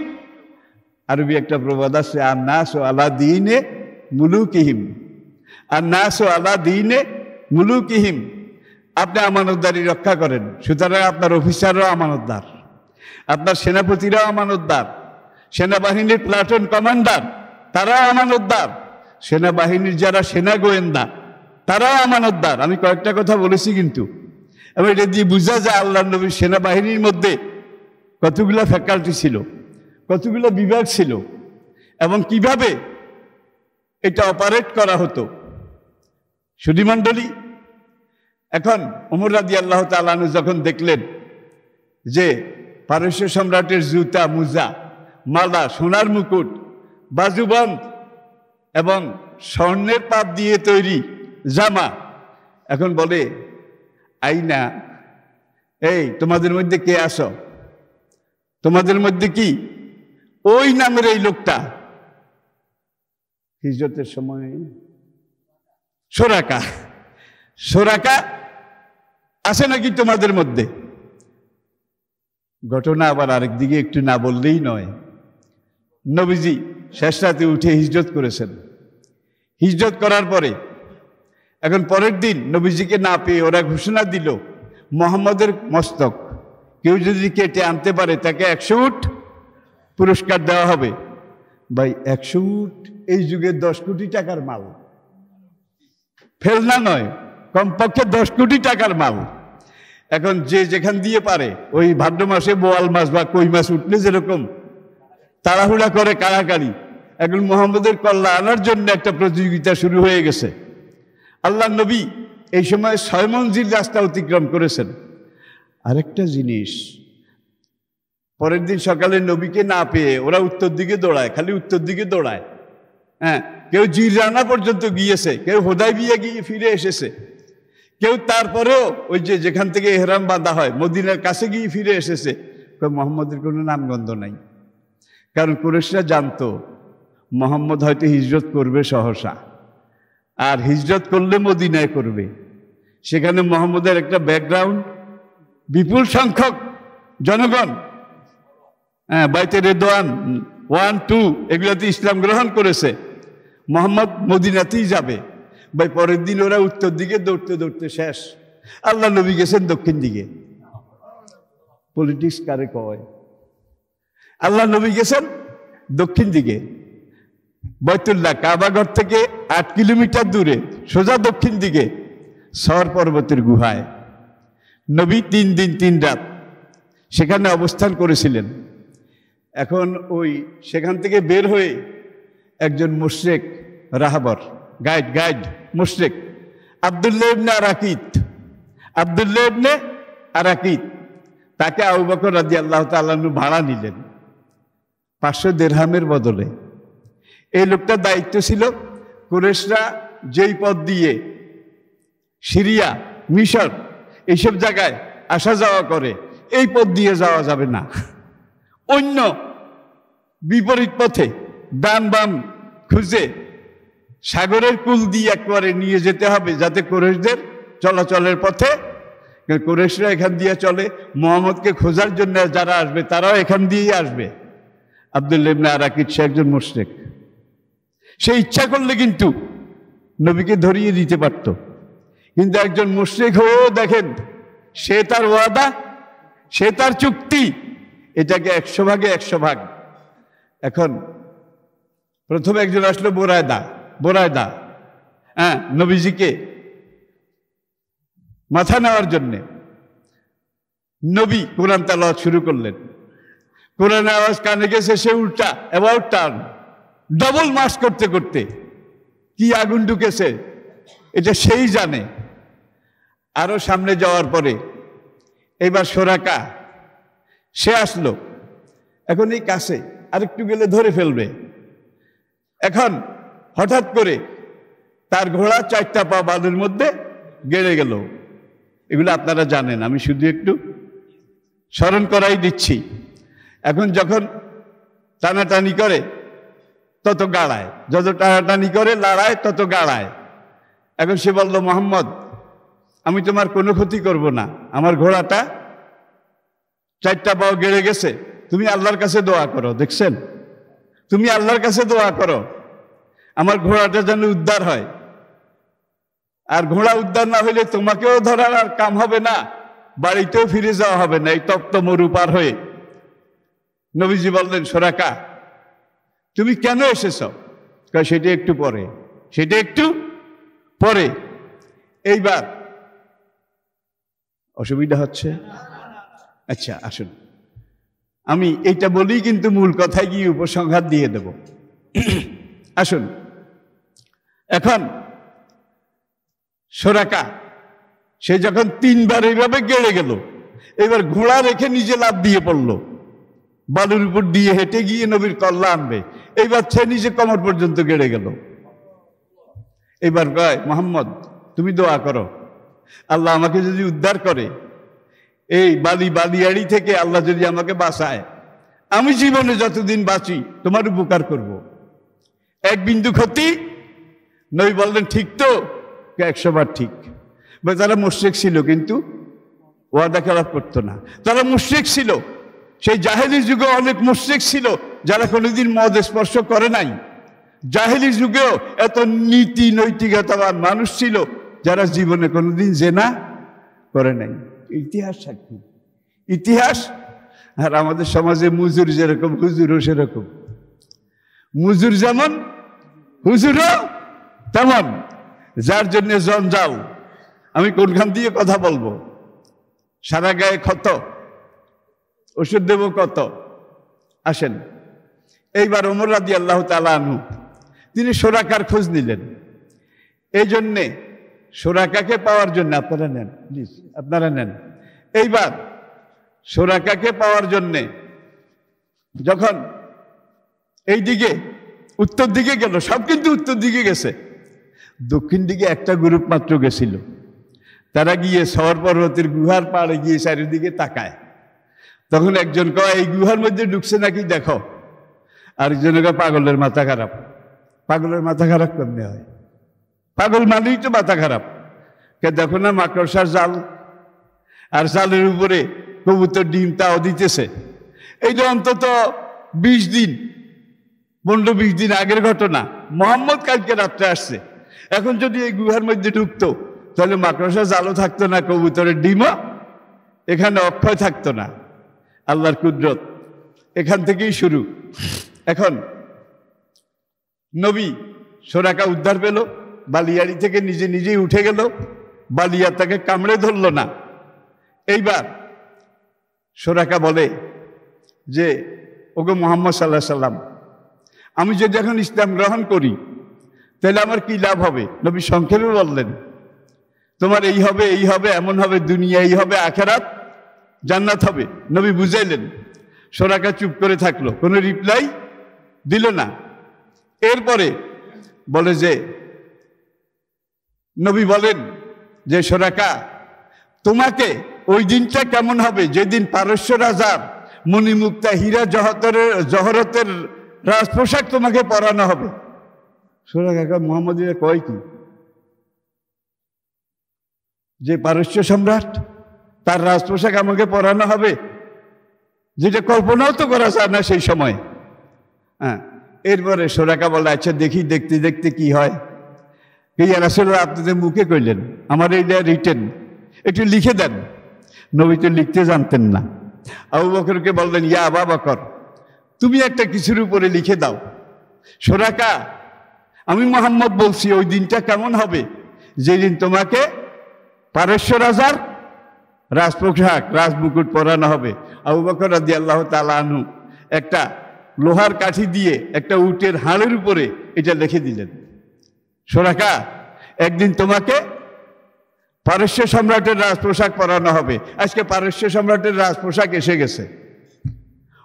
আরবি একটা প্রবাদ আছে আর নাস ও আলা দিনে মুলুকিহিম আর নাস ও আলা দিনে মুলুকিহিম আপনি আমানতদারি রক্ষা করেন সুতরাং আপনার অফিসাররাও আমানতদার আপনার সেনাপতিরাও আমানতদার সেনাবাহিনীর প্লাটুন কমান্ডার তারা আমানতদার সেনাবাহিনীর যারা সেনা গোয়েন্দা তারা আমানতদার আমি কয়েকটা কথা বলেছি কিন্তু এবং এটা দিয়ে বোঝা যায় আল্লাহ নবীর সেনাবাহিনীর মধ্যে কতগুলো ফ্যাকাল্টি ছিল কতগুলো বিভাগ ছিল এবং কিভাবে এটা অপারেট করা হতো সুধিমণ্ডলী এখন উমর রাজি আল্লাহ তালু যখন দেখলেন যে পারস্য সম্রাটের জুতা মুজা মালা সোনার মুকুট বাজুবন্ধ এবং স্বর্ণের পাপ দিয়ে তৈরি জামা এখন বলে আইনা এই তোমাদের মধ্যে কে আস তোমাদের মধ্যে কি ওই নামের এই লোকটা হিজতের সময় সোরাকা সোরাকা আছে নাকি তোমাদের মধ্যে ঘটনা আবার আরেক দিকে একটু না বললেই নয় নবীজি শেষ রাতে উঠে হিজরত করেছেন হিজরত করার পরে এখন পরের দিন নবীজিকে না পেয়ে ওরা ঘোষণা দিল মোহাম্মদের মস্তক কেউ যদি কেটে আনতে পারে তাকে একশো উঠ পুরস্কার দেওয়া হবে ভাই একশো উঠ এই যুগের দশ কোটি টাকার মাল ফেলনা নয় কমপক্ষে দশ কোটি টাকার মাল এখন যে যেখান দিয়ে পারে ওই ভাদ্র মাসে বোয়াল মাছ বা কই মাছ উঠলে যেরকম তাড়াহুড়া করে কাড়াকাড়ি এখন মোহাম্মদের কল্লা আনার জন্য একটা প্রতিযোগিতা শুরু হয়ে গেছে আল্লাহ নবী এই সময় ছয় মঞ্জিল রাস্তা অতিক্রম করেছেন আরেকটা জিনিস পরের দিন সকালে নবীকে না পেয়ে ওরা উত্তর দিকে দৌড়ায় খালি উত্তর দিকে দৌড়ায় হ্যাঁ কেউ জিরানা পর্যন্ত গিয়েছে কেউ হোদাই বিয়ে গিয়ে ফিরে এসেছে কেউ তারপরেও ওই যে যেখান থেকে এহরাম বাঁধা হয় মদিনার কাছে গিয়ে ফিরে এসেছে মোহাম্মদের কোনো নামগন্ধ নাই কারণ কুরেশরা জানতো মোহাম্মদ হয়তো হিজরত করবে সহসা আর হিজরত করলে মদিনায় করবে সেখানে মোহাম্মদের একটা ব্যাকগ্রাউন্ড বিপুল সংখ্যক জনগণ হ্যাঁ বাইতে রেদোয়ান ওয়ান টু এগুলোতে ইসলাম গ্রহণ করেছে মোহাম্মদ মদিনাতেই যাবে ভাই পরের দিন ওরা উত্তর দিকে দৌড়তে দৌড়তে শেষ আল্লাহ নবী গেছেন দক্ষিণ দিকে পলিটিক্স কারে কয় আল্লাহ নবী গেছেন দক্ষিণ দিকে বৈতুল্লাহ কাবাগর থেকে আট কিলোমিটার দূরে সোজা দক্ষিণ দিকে সর পর্বতের গুহায় নবী তিন দিন তিন রাত সেখানে অবস্থান করেছিলেন এখন ওই সেখান থেকে বের হয়ে একজন মুশ্রেক রাহাবর গাইড গাইড মুশ্রেক Abdullah Uraiqit Abdullah ibn Uraiqit তাকে আবু বকর রাজি আল্লাহ তালু ভাড়া নিলেন পাঁচশো দেড়হামের বদলে এই লোকটার দায়িত্ব ছিল কুরেশরা যেই পথ দিয়ে সিরিয়া মিশর এইসব জায়গায় আসা যাওয়া করে এই পথ দিয়ে যাওয়া যাবে না অন্য বিপরীত পথে ডান বাম খুঁজে সাগরের কুল দিয়ে একবারে নিয়ে যেতে হবে যাতে কোরেশদের চলাচলের পথে কোরেশরা এখান দিয়ে চলে মোহাম্মদকে খোঁজার জন্য যারা আসবে তারাও এখান দিয়েই আসবে আব্দুল ইবনে আরাকিদ সে একজন মুশরেক সে ইচ্ছা করলে কিন্তু নবীকে ধরিয়ে দিতে পারত কিন্তু একজন মুশরেক হয়েও দেখেন সে তার ওয়াদা সে তার চুক্তি এটাকে একশো ভাগে একশো ভাগ এখন প্রথম একজন আসলো বোরায়দা বোরায়দা হ্যাঁ নবীজিকে মাথা নেওয়ার জন্যে নবী কোরআন তালাওয়াত শুরু করলেন কোরআন আওয়াজ কানে গেছে সে উল্টা অ্যাবাউট টার্ন ডবল মার্চ করতে করতে কি আগুন ঢুকেছে এটা সেই জানে আরও সামনে যাওয়ার পরে এবার সোরাকা সে আসলো এখন এই কাছে আরেকটু গেলে ধরে ফেলবে এখন হঠাৎ করে তার ঘোড়া চারটা পা বাঁধের মধ্যে গেড়ে গেল এগুলো আপনারা জানেন আমি শুধু একটু স্মরণ করাই দিচ্ছি এখন যখন টানাটানি করে তত গাড়ায় যত টানাটানি করে লড়ায় তত গাড়ায় এখন সে বলল মোহাম্মদ আমি তোমার কোনো ক্ষতি করব না আমার ঘোড়াটা চারটা পাও গেড়ে গেছে তুমি আল্লাহর কাছে দোয়া করো দেখছেন তুমি আল্লাহর কাছে দোয়া করো আমার ঘোড়াটা যেন উদ্ধার হয় আর ঘোড়া উদ্ধার না হইলে তোমাকেও ধরার আর কাম হবে না বাড়িতেও ফিরে যাওয়া হবে না এই তপ্ত মরু পার হয়ে নবীজি বললেন সোরাকা তুমি কেন এসেছ সেটা একটু পরে সেটা একটু পরে এইবার অসুবিধা হচ্ছে আচ্ছা আসুন আমি এটা বলি কিন্তু মূল কথায় গিয়ে উপসংহার দিয়ে দেব আসুন এখন সোরাকা সে যখন তিনবার এইভাবে গেড়ে গেল এবার ঘোড়া রেখে নিজে লাভ দিয়ে পড়লো বালুর উপর দিয়ে হেঁটে গিয়ে নবীর কল্লা আনবে এইবার সে নিজে কমর পর্যন্ত গেড়ে গেল এবার কয় মোহাম্মদ তুমি দোয়া করো আল্লাহ আমাকে যদি উদ্ধার করে এই বালি বালিয়াড়ি থেকে আল্লাহ যদি আমাকে বাঁচায় আমি জীবনে যতদিন বাঁচি তোমার উপকার করব। এক বিন্দু ক্ষতি নই বললেন ঠিক তো একশো বার ঠিক বা তারা মুশ্রিক ছিল কিন্তু ওয়াদা খেলাপ করতো না তারা মুশ্রিক ছিল সেই জাহেলি যুগে অনেক মুশ্রিক ছিল যারা কোনোদিন মদ স্পর্শ করে নাই জাহেলি যুগেও এত নীতি নৈতিকতা মানুষ ছিল যারা জীবনে কোনোদিন জেনা করে নাই ইতিহাস সাক্ষী ইতিহাস আর আমাদের সমাজে মুজুর যেরকম হুজুরও সেরকম মুজুর যেমন হুজুরও তেমন যার জন্য জঞ্জাল আমি কোনখান দিয়ে কথা বলবো সারা গায়ে ক্ষত ওষুধ দেব কত আসেন এইবার অমর রাদি আল্লাহ তালা আনু তিনি সোরাকার খোঁজ নিলেন এই জন্যে সোরাকাকে পাওয়ার জন্য আপনারা নেন প্লিজ আপনারা নেন এইবার সোরাকাকে পাওয়ার জন্যে যখন এই দিকে উত্তর দিকে গেল সব কিন্তু উত্তর দিকে গেছে দক্ষিণ দিকে একটা গ্রুপ মাত্র গেছিল তারা গিয়ে শহর পর্বতের গুহার পাড়ে গিয়ে চারিদিকে তাকায় তখন একজন কয় এই গুহার মধ্যে ঢুকছে নাকি দেখো কয় পাগলের মাথা খারাপ পাগলের মাথা খারাপ কেমনে হয় পাগল মানেই তো মাথা খারাপ কে দেখো না মাকড়সার জাল আর জালের উপরে কবুতর ডিম তাও দিতেছে এই যে অন্তত বিশ দিন পনেরো বিশ দিন আগের ঘটনা মোহাম্মদ কালকে রাত্রে আসছে এখন যদি এই গুহার মধ্যে ঢুকতো তাহলে মাকড়সার জালও থাকতো না কবুতরের ডিমও এখানে অক্ষয় থাকতো না আল্লাহর কুদরত এখান থেকেই শুরু এখন নবী সোরাকা উদ্ধার পেলো বালিয়ারি থেকে নিজে নিজেই উঠে গেল বালিয়া তাকে কামড়ে ধরল না এইবার সোরাকা বলে যে ওকে মোহাম্মদ সাল্লাহ সাল্লাম আমি যদি এখন ইসলাম গ্রহণ করি তাহলে আমার কি লাভ হবে নবী সংক্ষেপে বললেন তোমার এই হবে এই হবে এমন হবে দুনিয়া এই হবে আখেরাত জান্নাত হবে নবী বুঝাইলেন সোরাকা চুপ করে থাকলো কোনো রিপ্লাই দিল না এরপরে বলে যে নবী বলেন যে সোরাকা তোমাকে ওই দিনটা কেমন হবে যেদিন পারস্য রাজার মণিমুক্তা হীরা জহতরের জহরতের রাজপোশাক তোমাকে পরানো হবে সোরাকা মোহাম্মদীরা কয় কি যে পারস্য সম্রাট তার রাজপোশাক আমাকে পরানো হবে যেটা কল্পনাও তো করা যায় না সেই সময় হ্যাঁ এরপরে সোরাকা বলে আচ্ছা দেখি দেখতে দেখতে কি হয় এই রাসুল আপনাদের মুখে কইলেন আমার এইটা রিটেন একটু লিখে দেন নবী তো লিখতে জানতেন না আবু বকরকে বললেন ইয়া আবা বকর তুমি একটা কিছুর উপরে লিখে দাও সোরাকা আমি মোহাম্মদ বলছি ওই দিনটা কেমন হবে যেদিন তোমাকে পারস্য রাজার রাজপোশাক রাজমুকুট পরানো হবে আবু বকর রাজি আল্লাহ তালানু একটা লোহার কাঠি দিয়ে একটা উটের হাড়ের উপরে এটা লিখে দিলেন সোরাকা একদিন তোমাকে পারস্য সম্রাটের রাজপোশাক পরানো হবে আজকে পারস্য সম্রাটের রাজপোশাক এসে গেছে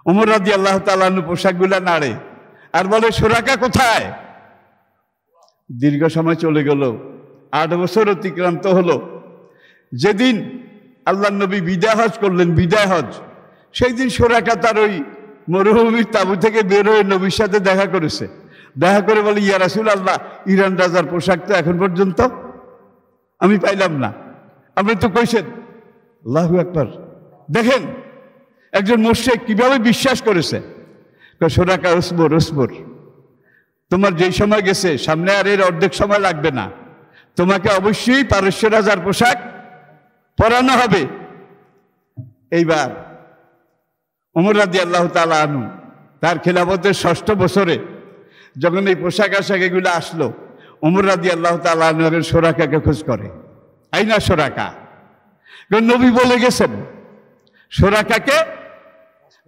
উমর রাজি আল্লাহ তালানু পোশাকগুলা নাড়ে আর বলে সোরাকা কোথায় দীর্ঘ সময় চলে গেল আট বছর অতিক্রান্ত হলো যেদিন আল্লাহ নবী বিদায় হজ করলেন বিদায় হজ সেই দিন সোরাকা তার ওই মরুভূমির তাবু থেকে বেরোয় নবীর সাথে দেখা করেছে দেখা করে বলে ইয়া রাসুল আল্লাহ ইরান রাজার পোশাক তো এখন পর্যন্ত আমি পাইলাম না আপনি তো কইছেন আল্লাহ একবার দেখেন একজন মোর্শে কিভাবে বিশ্বাস করেছে সোনাকা রসমোর রসমোর তোমার যেই সময় গেছে সামনে আর এর অর্ধেক সময় লাগবে না তোমাকে অবশ্যই পারস্য রাজার পোশাক পরানো হবে এইবার অমর রাজি আল্লাহ তালা আনু তার খেলাফতের ষষ্ঠ বছরে যখন এই পোশাক আশাক এগুলো আসলো উমর রাজি আল্লাহ তালের সোরাকাকে খোঁজ করে আইনা সোরাকা নবী বলে গেছেন সোরাকাকে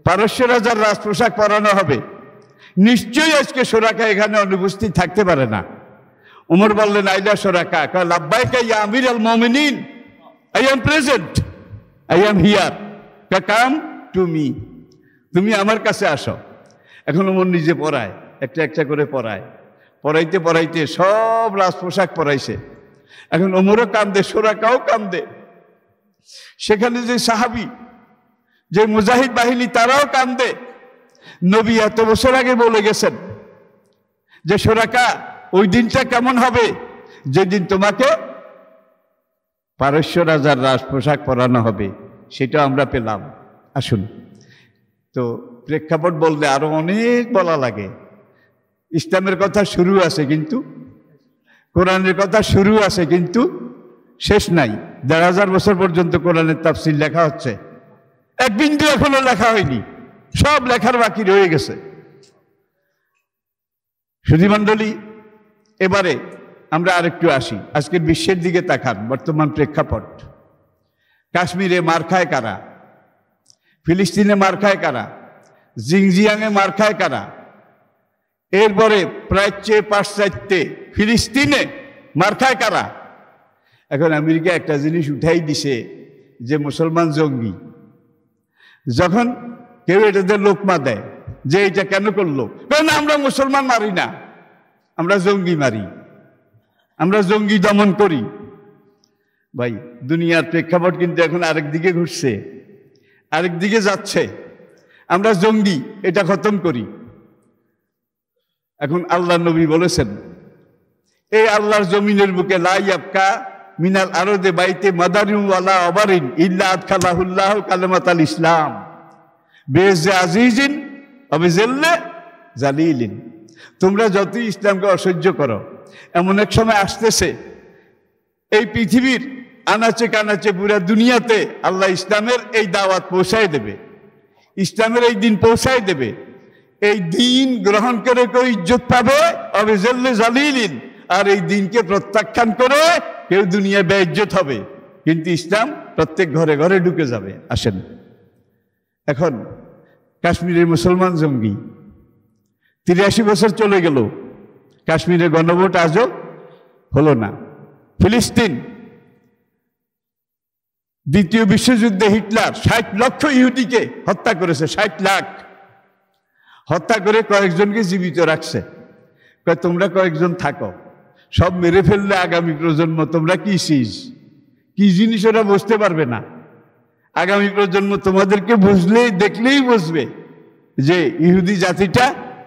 পারস্য রাজার রাজ পোশাক পরানো হবে নিশ্চয়ই আজকে সোরাকা এখানে অনুপস্থিত থাকতে পারে না উমর বললেন আইলা সোরাকা লাব্বাইকা ইয়া আমির আল মোমিনিন I am present I am here come to me তুমি আমার কাছে আসো এখন ওমর নিজে পড়ায় একটা একটা করে পড়ায় পড়াইতে পড়াইতে সব রাজ পোশাক পড়াইছে এখন ওমরও কান্দে সোরাকাও কান্দে সেখানে যে সাহাবি যে মুজাহিদ বাহিনী তারাও কান্দে নবী এত বছর আগে বলে গেছেন যে সোরাকা ওই দিনটা কেমন হবে যেদিন তোমাকে পারস্য রাজার রাজ পোশাক পরানো হবে সেটা আমরা পেলাম আসুন তো প্রেক্ষাপট বললে আরো অনেক বলা লাগে ইসলামের কথা শুরু আছে কিন্তু কোরআনের কথা শুরু আছে কিন্তু শেষ নাই দেড় হাজার বছর পর্যন্ত কোরআনের তাফসিল লেখা হচ্ছে এক বিন্দু এখনো লেখা হয়নি সব লেখার বাকি রয়ে গেছে সুধীমণ্ডলী এবারে আমরা আরেকটু আসি আজকের বিশ্বের দিকে তাকান বর্তমান প্রেক্ষাপট কাশ্মীরে মার খায় কারা ফিলিস্তিনে মার খায় কারা জিংজিয়াংয়ে মার খায় কারা এরপরে প্রাচ্যে পাশ্চাত্যে ফিলিস্তিনে মার কারা এখন আমেরিকা একটা জিনিস উঠাই দিছে যে মুসলমান জঙ্গি যখন কেউ এটাতে লোকমা দেয় যে এটা কেন করলো কারণ আমরা মুসলমান মারি না আমরা জঙ্গি মারি আমরা জঙ্গি দমন করি ভাই দুনিয়ার প্রেক্ষাপট কিন্তু এখন আরেক দিকে ঘুরছে আরেক দিকে যাচ্ছে আমরা জঙ্গি এটা খতম করি এখন আল্লাহ নবী বলেছেন এই আল্লাহর জমিনের বুকে লাই আপকা মিনাল দে বাইতে মাদারিউলা অবারিন ইল্লা আতখালাহুল্লাহ কালেমাত ইসলাম বেজে আজিজিন আমি জেললে জালিলিন তোমরা যতই ইসলামকে অসহ্য করো এমন এক সময় আসতেছে এই পৃথিবীর আনাচে কানাচে পুরা দুনিয়াতে আল্লাহ ইসলামের এই দাওয়াত পৌঁছায় দেবে ইসলামের এই দিন পৌঁছায় দেবে এই দিন গ্রহণ করে কেউ ইজ্জত পাবে জালিলিন আর এই দিনকে প্রত্যাখ্যান করে কেউ দুনিয়া ব্যয়জ্জত হবে কিন্তু ইসলাম প্রত্যেক ঘরে ঘরে ঢুকে যাবে আসেন এখন কাশ্মীরের মুসলমান জঙ্গি তিরাশি বছর চলে গেল কাশ্মীরের গণভোট আজও হলো না ফিলিস্তিন দ্বিতীয় বিশ্বযুদ্ধে হিটলার ষাট লক্ষ ইহুদিকে হত্যা করেছে ষাট লাখ হত্যা করে কয়েকজনকে জীবিত রাখছে তোমরা কয়েকজন থাকো সব মেরে ফেললে আগামী প্রজন্ম তোমরা কি চিজ কি জিনিস ওরা বুঝতে পারবে না আগামী প্রজন্ম তোমাদেরকে বুঝলেই দেখলেই বুঝবে যে ইহুদি জাতিটা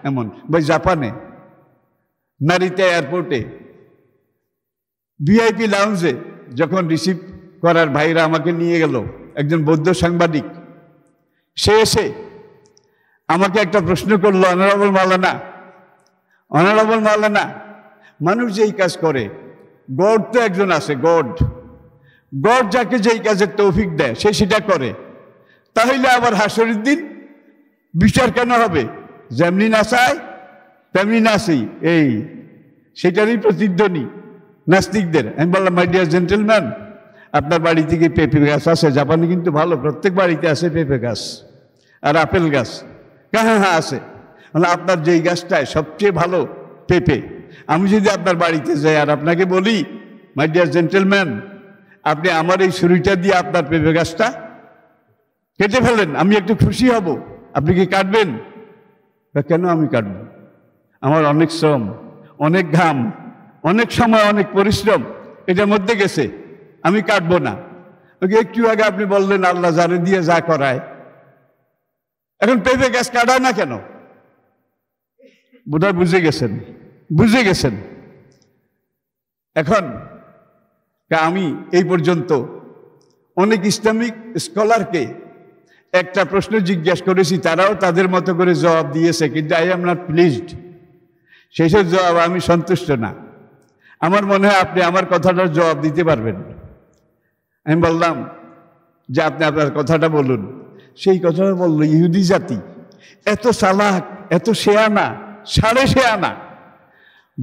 এমন বা জাপানে নারিতা এয়ারপোর্টে ভিআইপি লাউঞ্জে যখন রিসিভ করার ভাইরা আমাকে নিয়ে গেল একজন বৌদ্ধ সাংবাদিক সে এসে আমাকে একটা প্রশ্ন করলো অনারেবল মালানা অনারেবল মালানা মানুষ যেই কাজ করে গড তো একজন আছে গড গড যাকে যেই কাজের তৌফিক দেয় সে সেটা করে তাহলে আবার হাসরের দিন বিচার কেন হবে যেমনি নাচায় তেমনি নাচি এই সেটারই প্রতিধ্বনি নাস্তিকদের আমি বললাম মাই ডিয়ার জেন্টেলম্যান আপনার বাড়ি থেকে পেঁপে গাছ আছে জাপানে কিন্তু ভালো প্রত্যেক বাড়িতে আছে পেঁপে গাছ আর আপেল গাছ হ্যাঁ, হ্যাঁ হ্যাঁ আছে মানে আপনার যেই গাছটায় সবচেয়ে ভালো পেঁপে আমি যদি আপনার বাড়িতে যাই আর আপনাকে বলি মাই ডিয়ার জেন্টেলম্যান আপনি আমার এই ছুরিটা দিয়ে আপনার পেঁপে গাছটা কেটে ফেলেন আমি একটু খুশি হব আপনি কি কাটবেন কেন আমি কাটব আমার অনেক শ্রম অনেক ঘাম অনেক সময় অনেক পরিশ্রম এটার মধ্যে গেছে আমি কাটবো না একটু আগে আপনি বললেন আল্লাহ জারে দিয়ে যা করায় এখন পেঁপে গাছ কাটায় না কেন বোধহয় বুঝে গেছেন বুঝে গেছেন এখন আমি এই পর্যন্ত অনেক ইসলামিক স্কলারকে একটা প্রশ্ন জিজ্ঞাসা করেছি তারাও তাদের মতো করে জবাব দিয়েছে কিন্তু আই এম নট প্লিজড সব জবাব আমি সন্তুষ্ট না আমার মনে হয় আপনি আমার কথাটার জবাব দিতে পারবেন আমি বললাম যে আপনি আপনার কথাটা বলুন সেই কথাটা বললো ইহুদি জাতি এত সালাক এত শেয়ানা সাড়ে শেয়ানা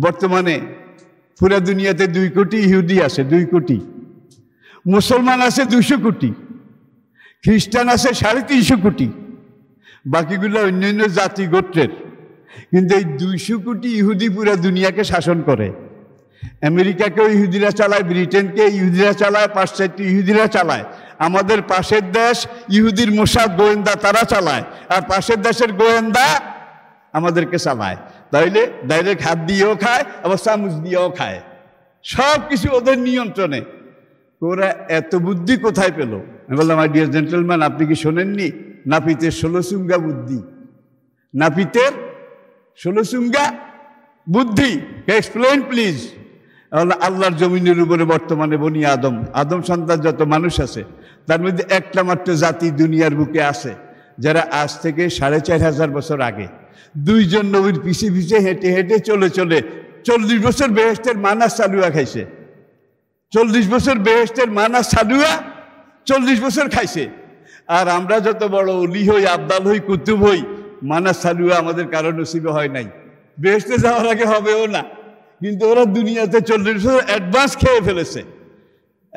বর্তমানে পুরা দুনিয়াতে দুই কোটি ইহুদি আছে দুই কোটি মুসলমান আছে দুশো কোটি খ্রিস্টান আছে সাড়ে তিনশো কোটি বাকিগুলো অন্যান্য জাতি গোত্রের কিন্তু এই দুইশো কোটি ইহুদি পুরা দুনিয়াকে শাসন করে আমেরিকাকেও ইহুদিরা চালায় ব্রিটেনকে ইহুদিরা চালায় পাশ্চাত্য ইহুদিরা চালায় আমাদের পাশের দেশ ইহুদির মশা গোয়েন্দা তারা চালায় আর পাশের দেশের গোয়েন্দা আমাদেরকে চালায় তাইলে ডাইরেক্ট হাত দিয়েও খায় আবার চামুচ দিয়েও খায় সব কিছু ওদের নিয়ন্ত্রণে ওরা এত বুদ্ধি কোথায় পেল আমি বললাম আই ডিয়ার জেন্টেলম্যান আপনি কি শোনেননি নাপিতের ষোলোসুঙ্গা বুদ্ধি নাপিতের ষোলোসুঙ্গা বুদ্ধি এক্সপ্লেন প্লিজ আল্লাহর জমিনের উপরে বর্তমানে বনি আদম আদম সন্তান যত মানুষ আছে তার মধ্যে একটা মাত্র জাতি দুনিয়ার বুকে আছে যারা আজ থেকে সাড়ে চার হাজার বছর আগে দুইজন নবীর পিছিয়ে পিছিয়ে হেঁটে হেঁটে চলে চলে চল্লিশ বছর বেহেস্তের মানা সালুয়া খাইছে চল্লিশ বছর বেহেস্তের মানা সালুয়া চল্লিশ বছর খাইছে আর আমরা যত বড় অলি হই আবদাল হই কুতুব হই মানা সালুয়া আমাদের কারণ নসিবে হয় নাই বেহেস্তে যাওয়ার আগে হবেও না কিন্তু ওরা দুনিয়াতে চল্লিশ বছর অ্যাডভান্স খেয়ে ফেলেছে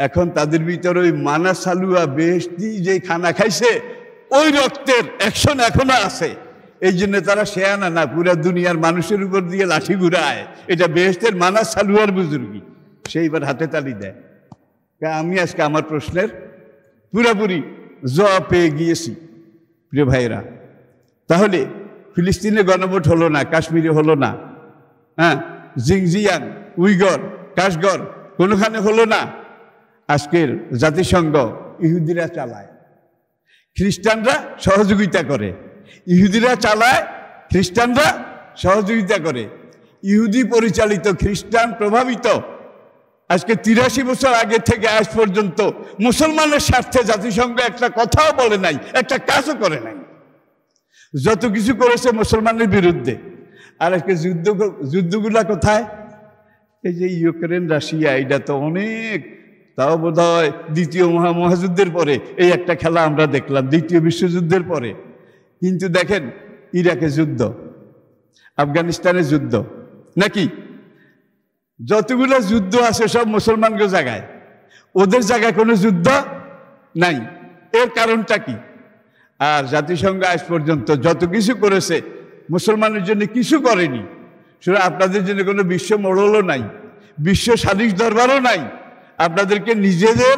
এখন তাদের ভিতরে ওই মানা সালুয়া বেহস্তি যে খানা খাইছে ওই রক্তের অ্যাকশন এখনো আছে এই জন্য তারা শেয়ানা না পুরা দুনিয়ার মানুষের উপর দিয়ে লাঠি ঘুরায় এটা বেহস্তের মানা সালুয়ার বুজুর্গি সেইবার হাতে তালি দেয় আমি আজকে আমার প্রশ্নের পুরাপুরি জবাব পেয়ে গিয়েছি প্রিয় ভাইরা তাহলে ফিলিস্তিনে গণভোট হলো না কাশ্মীরে হলো না হ্যাঁ জিংজিয়ান উইগর কাশগর কোনোখানে হলো না আজকের জাতিসংঘ ইহুদিরা চালায় খ্রিস্টানরা সহযোগিতা করে ইহুদিরা চালায় খ্রিস্টানরা সহযোগিতা করে ইহুদি পরিচালিত খ্রিস্টান প্রভাবিত আজকে তিরাশি বছর আগে থেকে আজ পর্যন্ত মুসলমানের স্বার্থে জাতিসংঘ একটা কথাও বলে নাই একটা কাজও করে নাই যত কিছু করেছে মুসলমানের বিরুদ্ধে আর আজকে যুদ্ধ যুদ্ধগুলা কোথায় এই যে ইউক্রেন রাশিয়া এটা তো অনেক তাও বোধ হয় দ্বিতীয় মহা মহাযুদ্ধের পরে এই একটা খেলা আমরা দেখলাম দ্বিতীয় বিশ্বযুদ্ধের পরে কিন্তু দেখেন ইরাকে যুদ্ধ আফগানিস্তানে যুদ্ধ নাকি যতগুলো যুদ্ধ আছে সব মুসলমানকে জায়গায় ওদের জায়গায় কোনো যুদ্ধ নাই এর কারণটা কি আর জাতিসংঘ আজ পর্যন্ত যত কিছু করেছে মুসলমানের জন্য কিছু করেনি শুধু আপনাদের জন্য কোনো বিশ্ব মোড়লও নাই বিশ্ব সাদিক দরবারও নাই আপনাদেরকে নিজেদের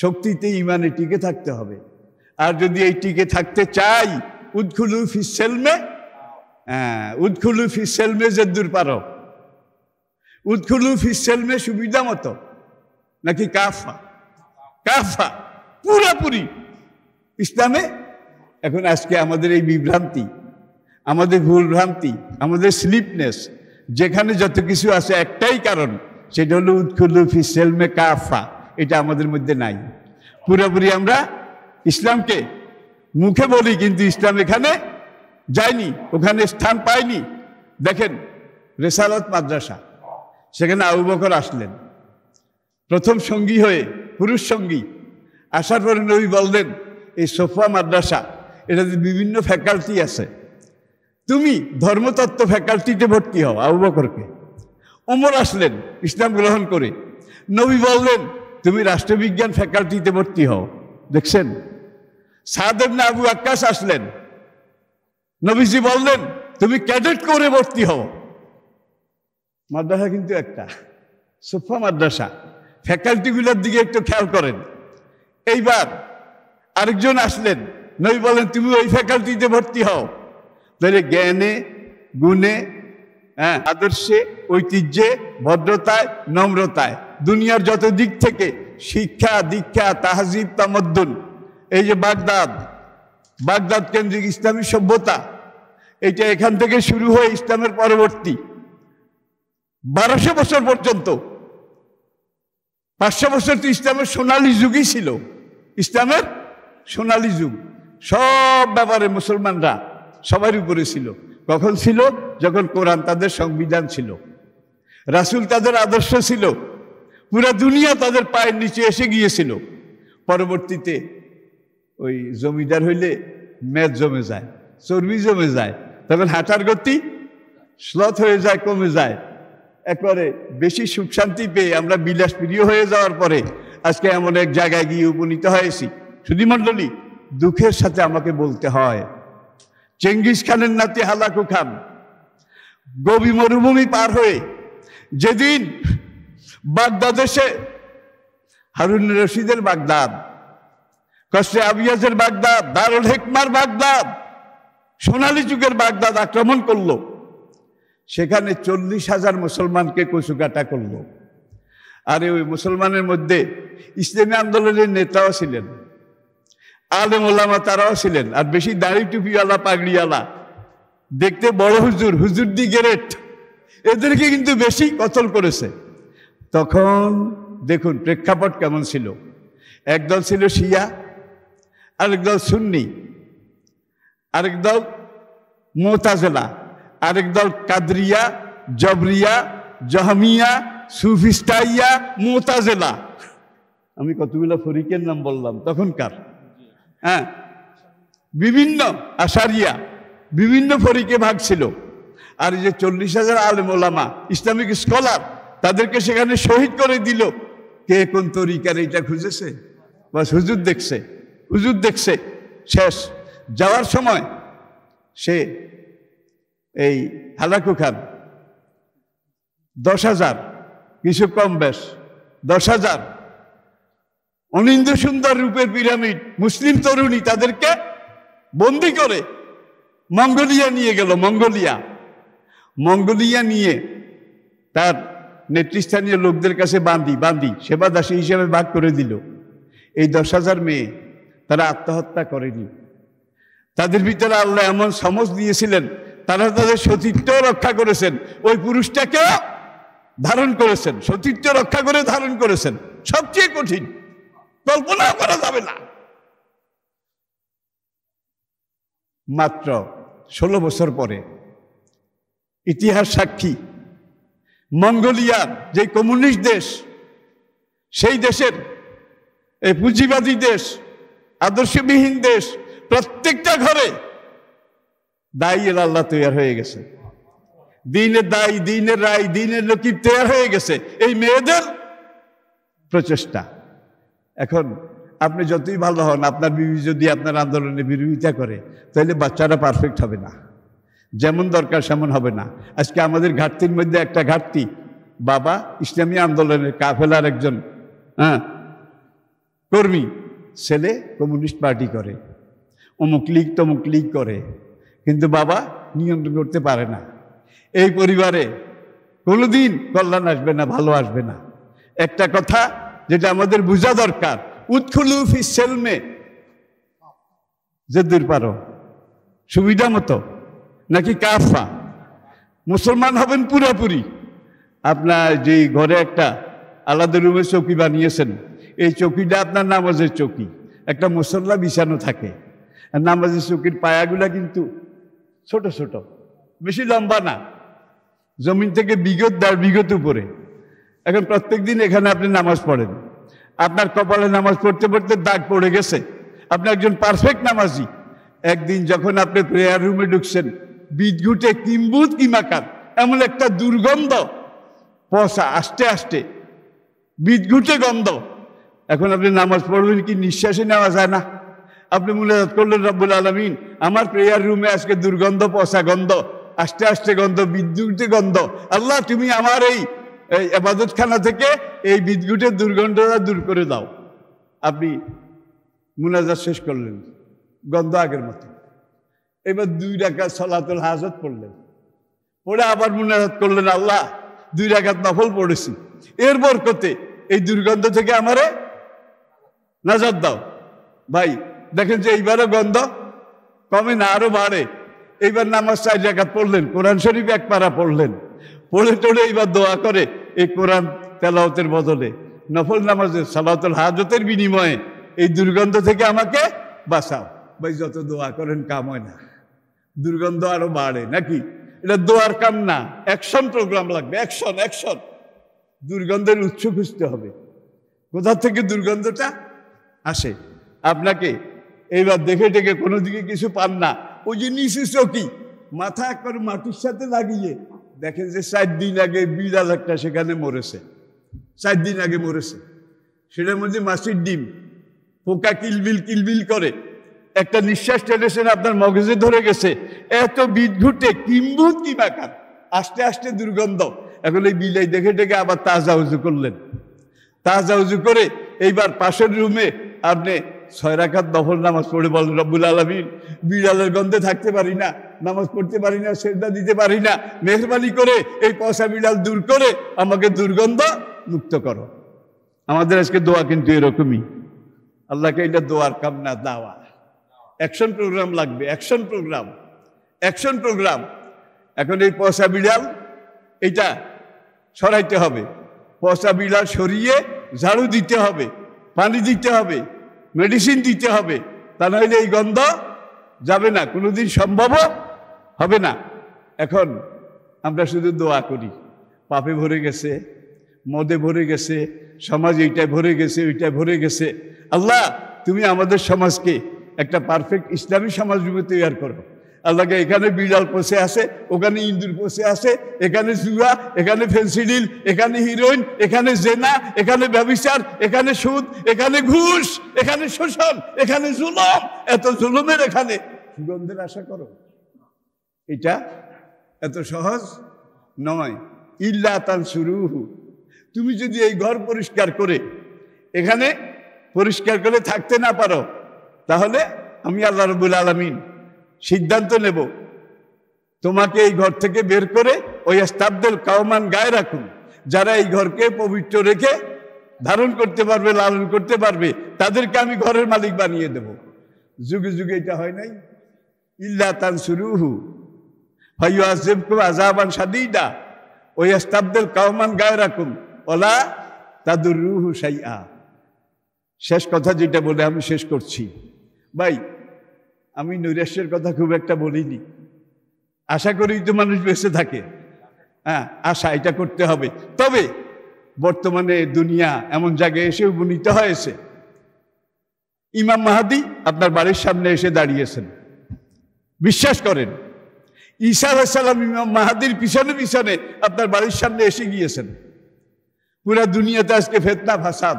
শক্তিতে ইমানে টিকে থাকতে হবে আর যদি এই টিকে থাকতে চাই উদ্খুলু সেলমে হ্যাঁ উদ্খুলু ফিসেলমে যে দূর পারো উদ্খুলু ফিসেলমে সুবিধা মতো নাকি কাফা কাফা পুরাপুরি ইসলামে এখন আজকে আমাদের এই বিভ্রান্তি আমাদের ভুলভ্রান্তি আমাদের স্লিপনেস যেখানে যত কিছু আছে একটাই কারণ সেটা হলো উৎকুলফি সেলমে কাফা এটা আমাদের মধ্যে নাই পুরোপুরি আমরা ইসলামকে মুখে বলি কিন্তু ইসলাম এখানে যায়নি ওখানে স্থান পায়নি দেখেন রেসালত মাদ্রাসা সেখানে আবু বকর আসলেন প্রথম সঙ্গী হয়ে পুরুষ সঙ্গী আসার পরে নবী বললেন এই সোফা মাদ্রাসা এটাতে বিভিন্ন ফ্যাকাল্টি আছে তুমি ধর্মতত্ত্ব ফ্যাকাল্টিতে ভর্তি হও আবু বকরকে উমর আসলেন ইসলাম গ্রহণ করে নবী বললেন তুমি রাষ্ট্রবিজ্ঞান ফ্যাকাল্টিতে ভর্তি হও দেখছেন সাদেব না আবু আকাশ আসলেন নবীজি বললেন তুমি ক্যাডেট করে ভর্তি হও মাদ্রাসা কিন্তু একটা সুফা মাদ্রাসা ফ্যাকাল্টিগুলোর দিকে একটু খেয়াল করেন এইবার আরেকজন আসলেন নবী বলেন তুমি ওই ফ্যাকাল্টিতে ভর্তি হও তাহলে জ্ঞানে গুণে হ্যাঁ আদর্শে ঐতিহ্যে ভদ্রতায় নম্রতায় দুনিয়ার যত দিক থেকে শিক্ষা দীক্ষা তাহাজিব তামদ্দুন এই যে বাগদাদ বাগদাদ কেন্দ্রিক ইসলামী সভ্যতা এটা এখান থেকে শুরু হয়ে ইসলামের পরবর্তী বারোশো বছর পর্যন্ত পাঁচশো বছর তো ইসলামের সোনালি যুগই ছিল ইসলামের সোনালি যুগ সব ব্যাপারে মুসলমানরা সবার উপরে ছিল কখন ছিল যখন কোরআন তাদের সংবিধান ছিল রাসুল তাদের আদর্শ ছিল পুরা দুনিয়া তাদের পায়ের নিচে এসে গিয়েছিল পরবর্তীতে ওই জমিদার হইলে ম্যাচ জমে যায় চর্বি জমে যায় তখন হাঁটার গতি শ্লথ হয়ে যায় কমে যায় একবারে বেশি সুখ শান্তি পেয়ে আমরা বিলাসপ্রিয় হয়ে যাওয়ার পরে আজকে এমন এক জায়গায় গিয়ে উপনীত হয়েছি সুধীমণ্ডলী দুঃখের সাথে আমাকে বলতে হয় চেঙ্গিস খানের নাতি হালাকু খান গবি মরুভূমি পার হয়ে যেদিন বাগদাদেশে হারুন রশিদের বাগদাদ কষ্টে আবিয়াজের বাগদাদ দারুল হেকমার বাগদাদ সোনালী যুগের বাগদাদ আক্রমণ করলো সেখানে চল্লিশ হাজার মুসলমানকে কচুকাটা করলো আর ওই মুসলমানের মধ্যে ইসলামী আন্দোলনের নেতাও ছিলেন আলেম ওলামা তারাও ছিলেন আর বেশি দাড়ি টুপিওয়ালা পাগড়িওয়ালা দেখতে বড় হুজুর হুজুর দি গেরেট এদেরকে কিন্তু বেশি কতল করেছে তখন দেখুন প্রেক্ষাপট কেমন ছিল একদল ছিল শিয়া আরেক দল সুন্নি আরেক দল মোতাজেলা আরেক দল কাদরিয়া জবরিয়া জহমিয়া সুফিস্টাইয়া মোতাজেলা আমি কতগুলো ফরিকের নাম বললাম তখনকার হ্যাঁ বিভিন্ন আশারিয়া বিভিন্ন ফরিকে ভাগ ছিল আর যে চল্লিশ হাজার আলেম ওলামা ইসলামিক স্কলার তাদেরকে সেখানে শহীদ করে দিল কে কোন তরিকার এইটা খুঁজেছে বাস হুজুর দেখছে হুজুর দেখছে শেষ যাওয়ার সময় সে এই হালাকু খান দশ হাজার কিছু কম বেশ দশ হাজার অনিন্দ সুন্দর রূপের পিরামিড মুসলিম তরুণী তাদেরকে বন্দি করে মঙ্গোলিয়া নিয়ে গেল মঙ্গোলিয়া মঙ্গোলিয়া নিয়ে তার নেতৃস্থানীয় লোকদের কাছে বাঁধি বাঁধি সেবা দাসী হিসেবে ভাগ করে দিল এই দশ হাজার মেয়ে তারা আত্মহত্যা করেনি তাদের ভিতরে আল্লাহ এমন সমস দিয়েছিলেন তারা তাদের সতীত্ব রক্ষা করেছেন ওই পুরুষটাকে ধারণ করেছেন সতীত্ব রক্ষা করে ধারণ করেছেন সবচেয়ে কঠিন কল্পনা করা যাবে না মাত্র ষোলো বছর পরে ইতিহাস সাক্ষী মঙ্গোলিয়ার যে কমিউনিস্ট দেশ সেই দেশের এই পুঁজিবাদী দেশ আদর্শবিহীন দেশ প্রত্যেকটা ঘরে দায়ী আল্লাহ তৈরি হয়ে গেছে দিনের দায়ী দিনের রায় দিনের লকির তৈরি হয়ে গেছে এই মেয়েদের প্রচেষ্টা এখন আপনি যতই ভালো হন আপনার বিবি যদি আপনার আন্দোলনে বিরোধিতা করে তাহলে বাচ্চারা পারফেক্ট হবে না যেমন দরকার সেমন হবে না আজকে আমাদের ঘাটতির মধ্যে একটা ঘাটতি বাবা ইসলামী আন্দোলনের কাফেলার একজন হ্যাঁ কর্মী ছেলে কমিউনিস্ট পার্টি করে অমুক লীগ তমুক লীগ করে কিন্তু বাবা নিয়ন্ত্রণ করতে পারে না এই পরিবারে কোনোদিন কল্যাণ আসবে না ভালো আসবে না একটা কথা যেটা আমাদের বোঝা দরকার উৎখুলুফি সেলমে দূর পারো সুবিধা মতো নাকি কাফা মুসলমান হবেন পুরোপুরি আপনার যে ঘরে একটা আলাদা রুমে চৌকি বানিয়েছেন এই চৌকিটা আপনার নামাজের চৌকি একটা মুসল্লা বিছানো থাকে আর নামাজের চৌকির পায়াগুলা কিন্তু ছোট ছোট বেশি লম্বা না জমিন থেকে বিগত দেড় বিগত উপরে এখন প্রত্যেক দিন এখানে আপনি নামাজ পড়েন আপনার কপালে নামাজ পড়তে পড়তে দাগ পড়ে গেছে আপনি একজন পারফেক্ট নামাজি একদিন যখন আপনি প্রেয়ার রুমে ঢুকছেন বিদ্যুটে কিম্বুত কিমাকার এমন একটা দুর্গন্ধ পশা আস্তে আস্তে বিদ্যুটে গন্ধ এখন আপনি নামাজ পড়বেন কি নিঃশ্বাসে নেওয়া যায় না আপনি মুনাজাত করলেন রব্বুল আলমিন আমার প্রেয়ার রুমে আজকে দুর্গন্ধ পশা গন্ধ আস্তে আস্তে গন্ধ বিদ্যুতে গন্ধ আল্লাহ তুমি আমার এই এই আবাদতখানা থেকে এই বিদ্যুটের দুর্গন্ধটা দূর করে দাও আপনি মুনাজার শেষ করলেন গন্ধ আগের মতো এবার দুই টাকা সলাতুল হাজত পড়লেন পড়ে আবার মুনাজাত করলেন আল্লাহ দুই রাখাত নফল পড়েছি এর বরকতে এই দুর্গন্ধ থেকে আমারে নাজার দাও ভাই দেখেন যে এইবারও গন্ধ কমে না আরও বাড়ে এইবার নামাজ চাই জায়গা পড়লেন কোরআন শরীফ এক পাড়া পড়লেন পড়ে টড়ে এইবার দোয়া করে এই কোরআন তেলাওতের বদলে নফল নামাজের সালাতুল হাজতের বিনিময়ে এই দুর্গন্ধ থেকে আমাকে বাঁচাও ভাই যত দোয়া করেন কাম হয় না দুর্গন্ধ আরো বাড়ে নাকি এটা দোয়ার কাম না অ্যাকশন প্রোগ্রাম লাগবে অ্যাকশন অ্যাকশন দুর্গন্ধের উৎস খুঁজতে হবে কোথা থেকে দুর্গন্ধটা আসে আপনাকে এইবার দেখে টেকে কোনো দিকে কিছু পান না ওই যে নিচু কি মাথা একবার মাটির সাথে লাগিয়ে দেখেন যে চার দিন আগে বিড়াল একটা সেখানে মরেছে চার দিন আগে মরেছে সেটার মধ্যে মাছের ডিম পোকা কিলবিল কিলবিল করে একটা নিঃশ্বাস টেনেছেন আপনার মগজে ধরে গেছে এত বিদ ঘুটে কিম্বুত কি বাকার আস্তে আস্তে দুর্গন্ধ এখন এই বিলাই দেখে ডেকে আবার তাজা উজু করলেন তাজা উজু করে এইবার পাশের রুমে আপনি ছয় রাখাত দফল নামাজ পড়ে বল রব্বুল আলমী বিড়ালের গন্ধে থাকতে পারি না নামাজ পড়তে পারি না সেটা দিতে পারি না মেহরবানি করে এই পয়সা বিড়াল দূর করে আমাকে দুর্গন্ধ মুক্ত করো আমাদের আজকে দোয়া কিন্তু এরকমই আল্লাহকে এটা দোয়ার কাম না দাওয়া অ্যাকশন প্রোগ্রাম লাগবে অ্যাকশন প্রোগ্রাম অ্যাকশন প্রোগ্রাম এখন এই পয়সা বিড়াল এটা সরাইতে হবে পয়সা বিড়াল সরিয়ে ঝাড়ু দিতে হবে পানি দিতে হবে মেডিসিন দিতে হবে তা নইলে এই গন্ধ যাবে না কোনোদিন সম্ভব হবে না এখন আমরা শুধু দোয়া করি পাপে ভরে গেছে মদে ভরে গেছে সমাজ এইটায় ভরে গেছে ওইটায় ভরে গেছে আল্লাহ তুমি আমাদের সমাজকে একটা পারফেক্ট ইসলামী সমাজ রূপে তৈরি করো আল্লাহকে এখানে বিড়াল পোষে আছে ওখানে ইন্দুর পোষে আছে এখানে জুয়া এখানে ফেন্সিডিল এখানে হিরোইন এখানে জেনা এখানে ব্যবিচার এখানে সুদ এখানে ঘুষ এখানে শোষণ এখানে জুলম এত জুলমের এখানে সুগন্ধের আশা করো এটা এত সহজ নয় ইল্লা তান শুরু তুমি যদি এই ঘর পরিষ্কার করে এখানে পরিষ্কার করে থাকতে না পারো তাহলে আমি আল্লাহ রবুল আলমিন সিদ্ধান্ত নেব তোমাকে এই ঘর থেকে বের করে ওই স্তাব্দুল কাওমান গায়ে রাখুন যারা এই ঘরকে পবিত্র রেখে ধারণ করতে পারবে লালন করতে পারবে তাদেরকে আমি ঘরের মালিক বানিয়ে দেব যুগে যুগে এটা হয় নাই ইল্লা তান সুরুহু আজেব কু আজাবান সাদিদা ওই স্তাব্দুল কাওমান গায়ে রাখুন ওলা তাদুর রুহু সাইয়া শেষ কথা যেটা বলে আমি শেষ করছি বাই আমি নৈরাশ্যের কথা খুব একটা বলিনি আশা করি তো মানুষ বেঁচে থাকে হ্যাঁ আশা এটা করতে হবে তবে বর্তমানে দুনিয়া এমন জায়গায় এসে উপনীত হয়েছে ইমাম মাহাদি আপনার বাড়ির সামনে এসে দাঁড়িয়েছেন বিশ্বাস করেন ঈশা আলাইসাল্লাম ইমাম মাহাদির পিছনে পিছনে আপনার বাড়ির সামনে এসে গিয়েছেন পুরা দুনিয়াতে আজকে ফেতনা ফাসাদ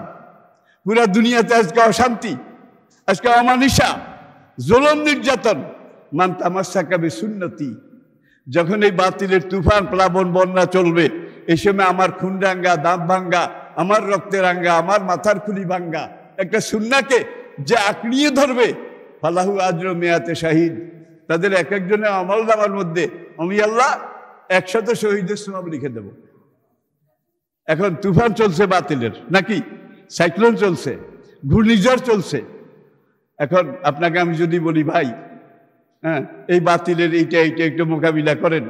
পুরা দুনিয়াতে আজকে অশান্তি আজকে অমানিসা নির্যাতন মান তামাশাকাবে সুন্নতি যখন এই বাতিলের তুফান প্লাবন বন্যা চলবে এই সময় আমার খুন দাঁত ভাঙ্গা আমার রক্তে রাঙ্গা আমার মাথার খুলি ভাঙ্গা একটা সুন্নাকে যে আঁকড়িয়ে ধরবে ফালাহু আজর মেয়াতে শাহিদ তাদের এক একজনের আমল দামার মধ্যে আমি আল্লাহ একসাথে শহীদের সুনাম লিখে দেব এখন তুফান চলছে বাতিলের নাকি সাইক্লোন চলছে ঘূর্ণিঝড় চলছে এখন আপনাকে আমি যদি বলি ভাই হ্যাঁ এই বাতিলের এইটা এইটা একটু মোকাবিলা করেন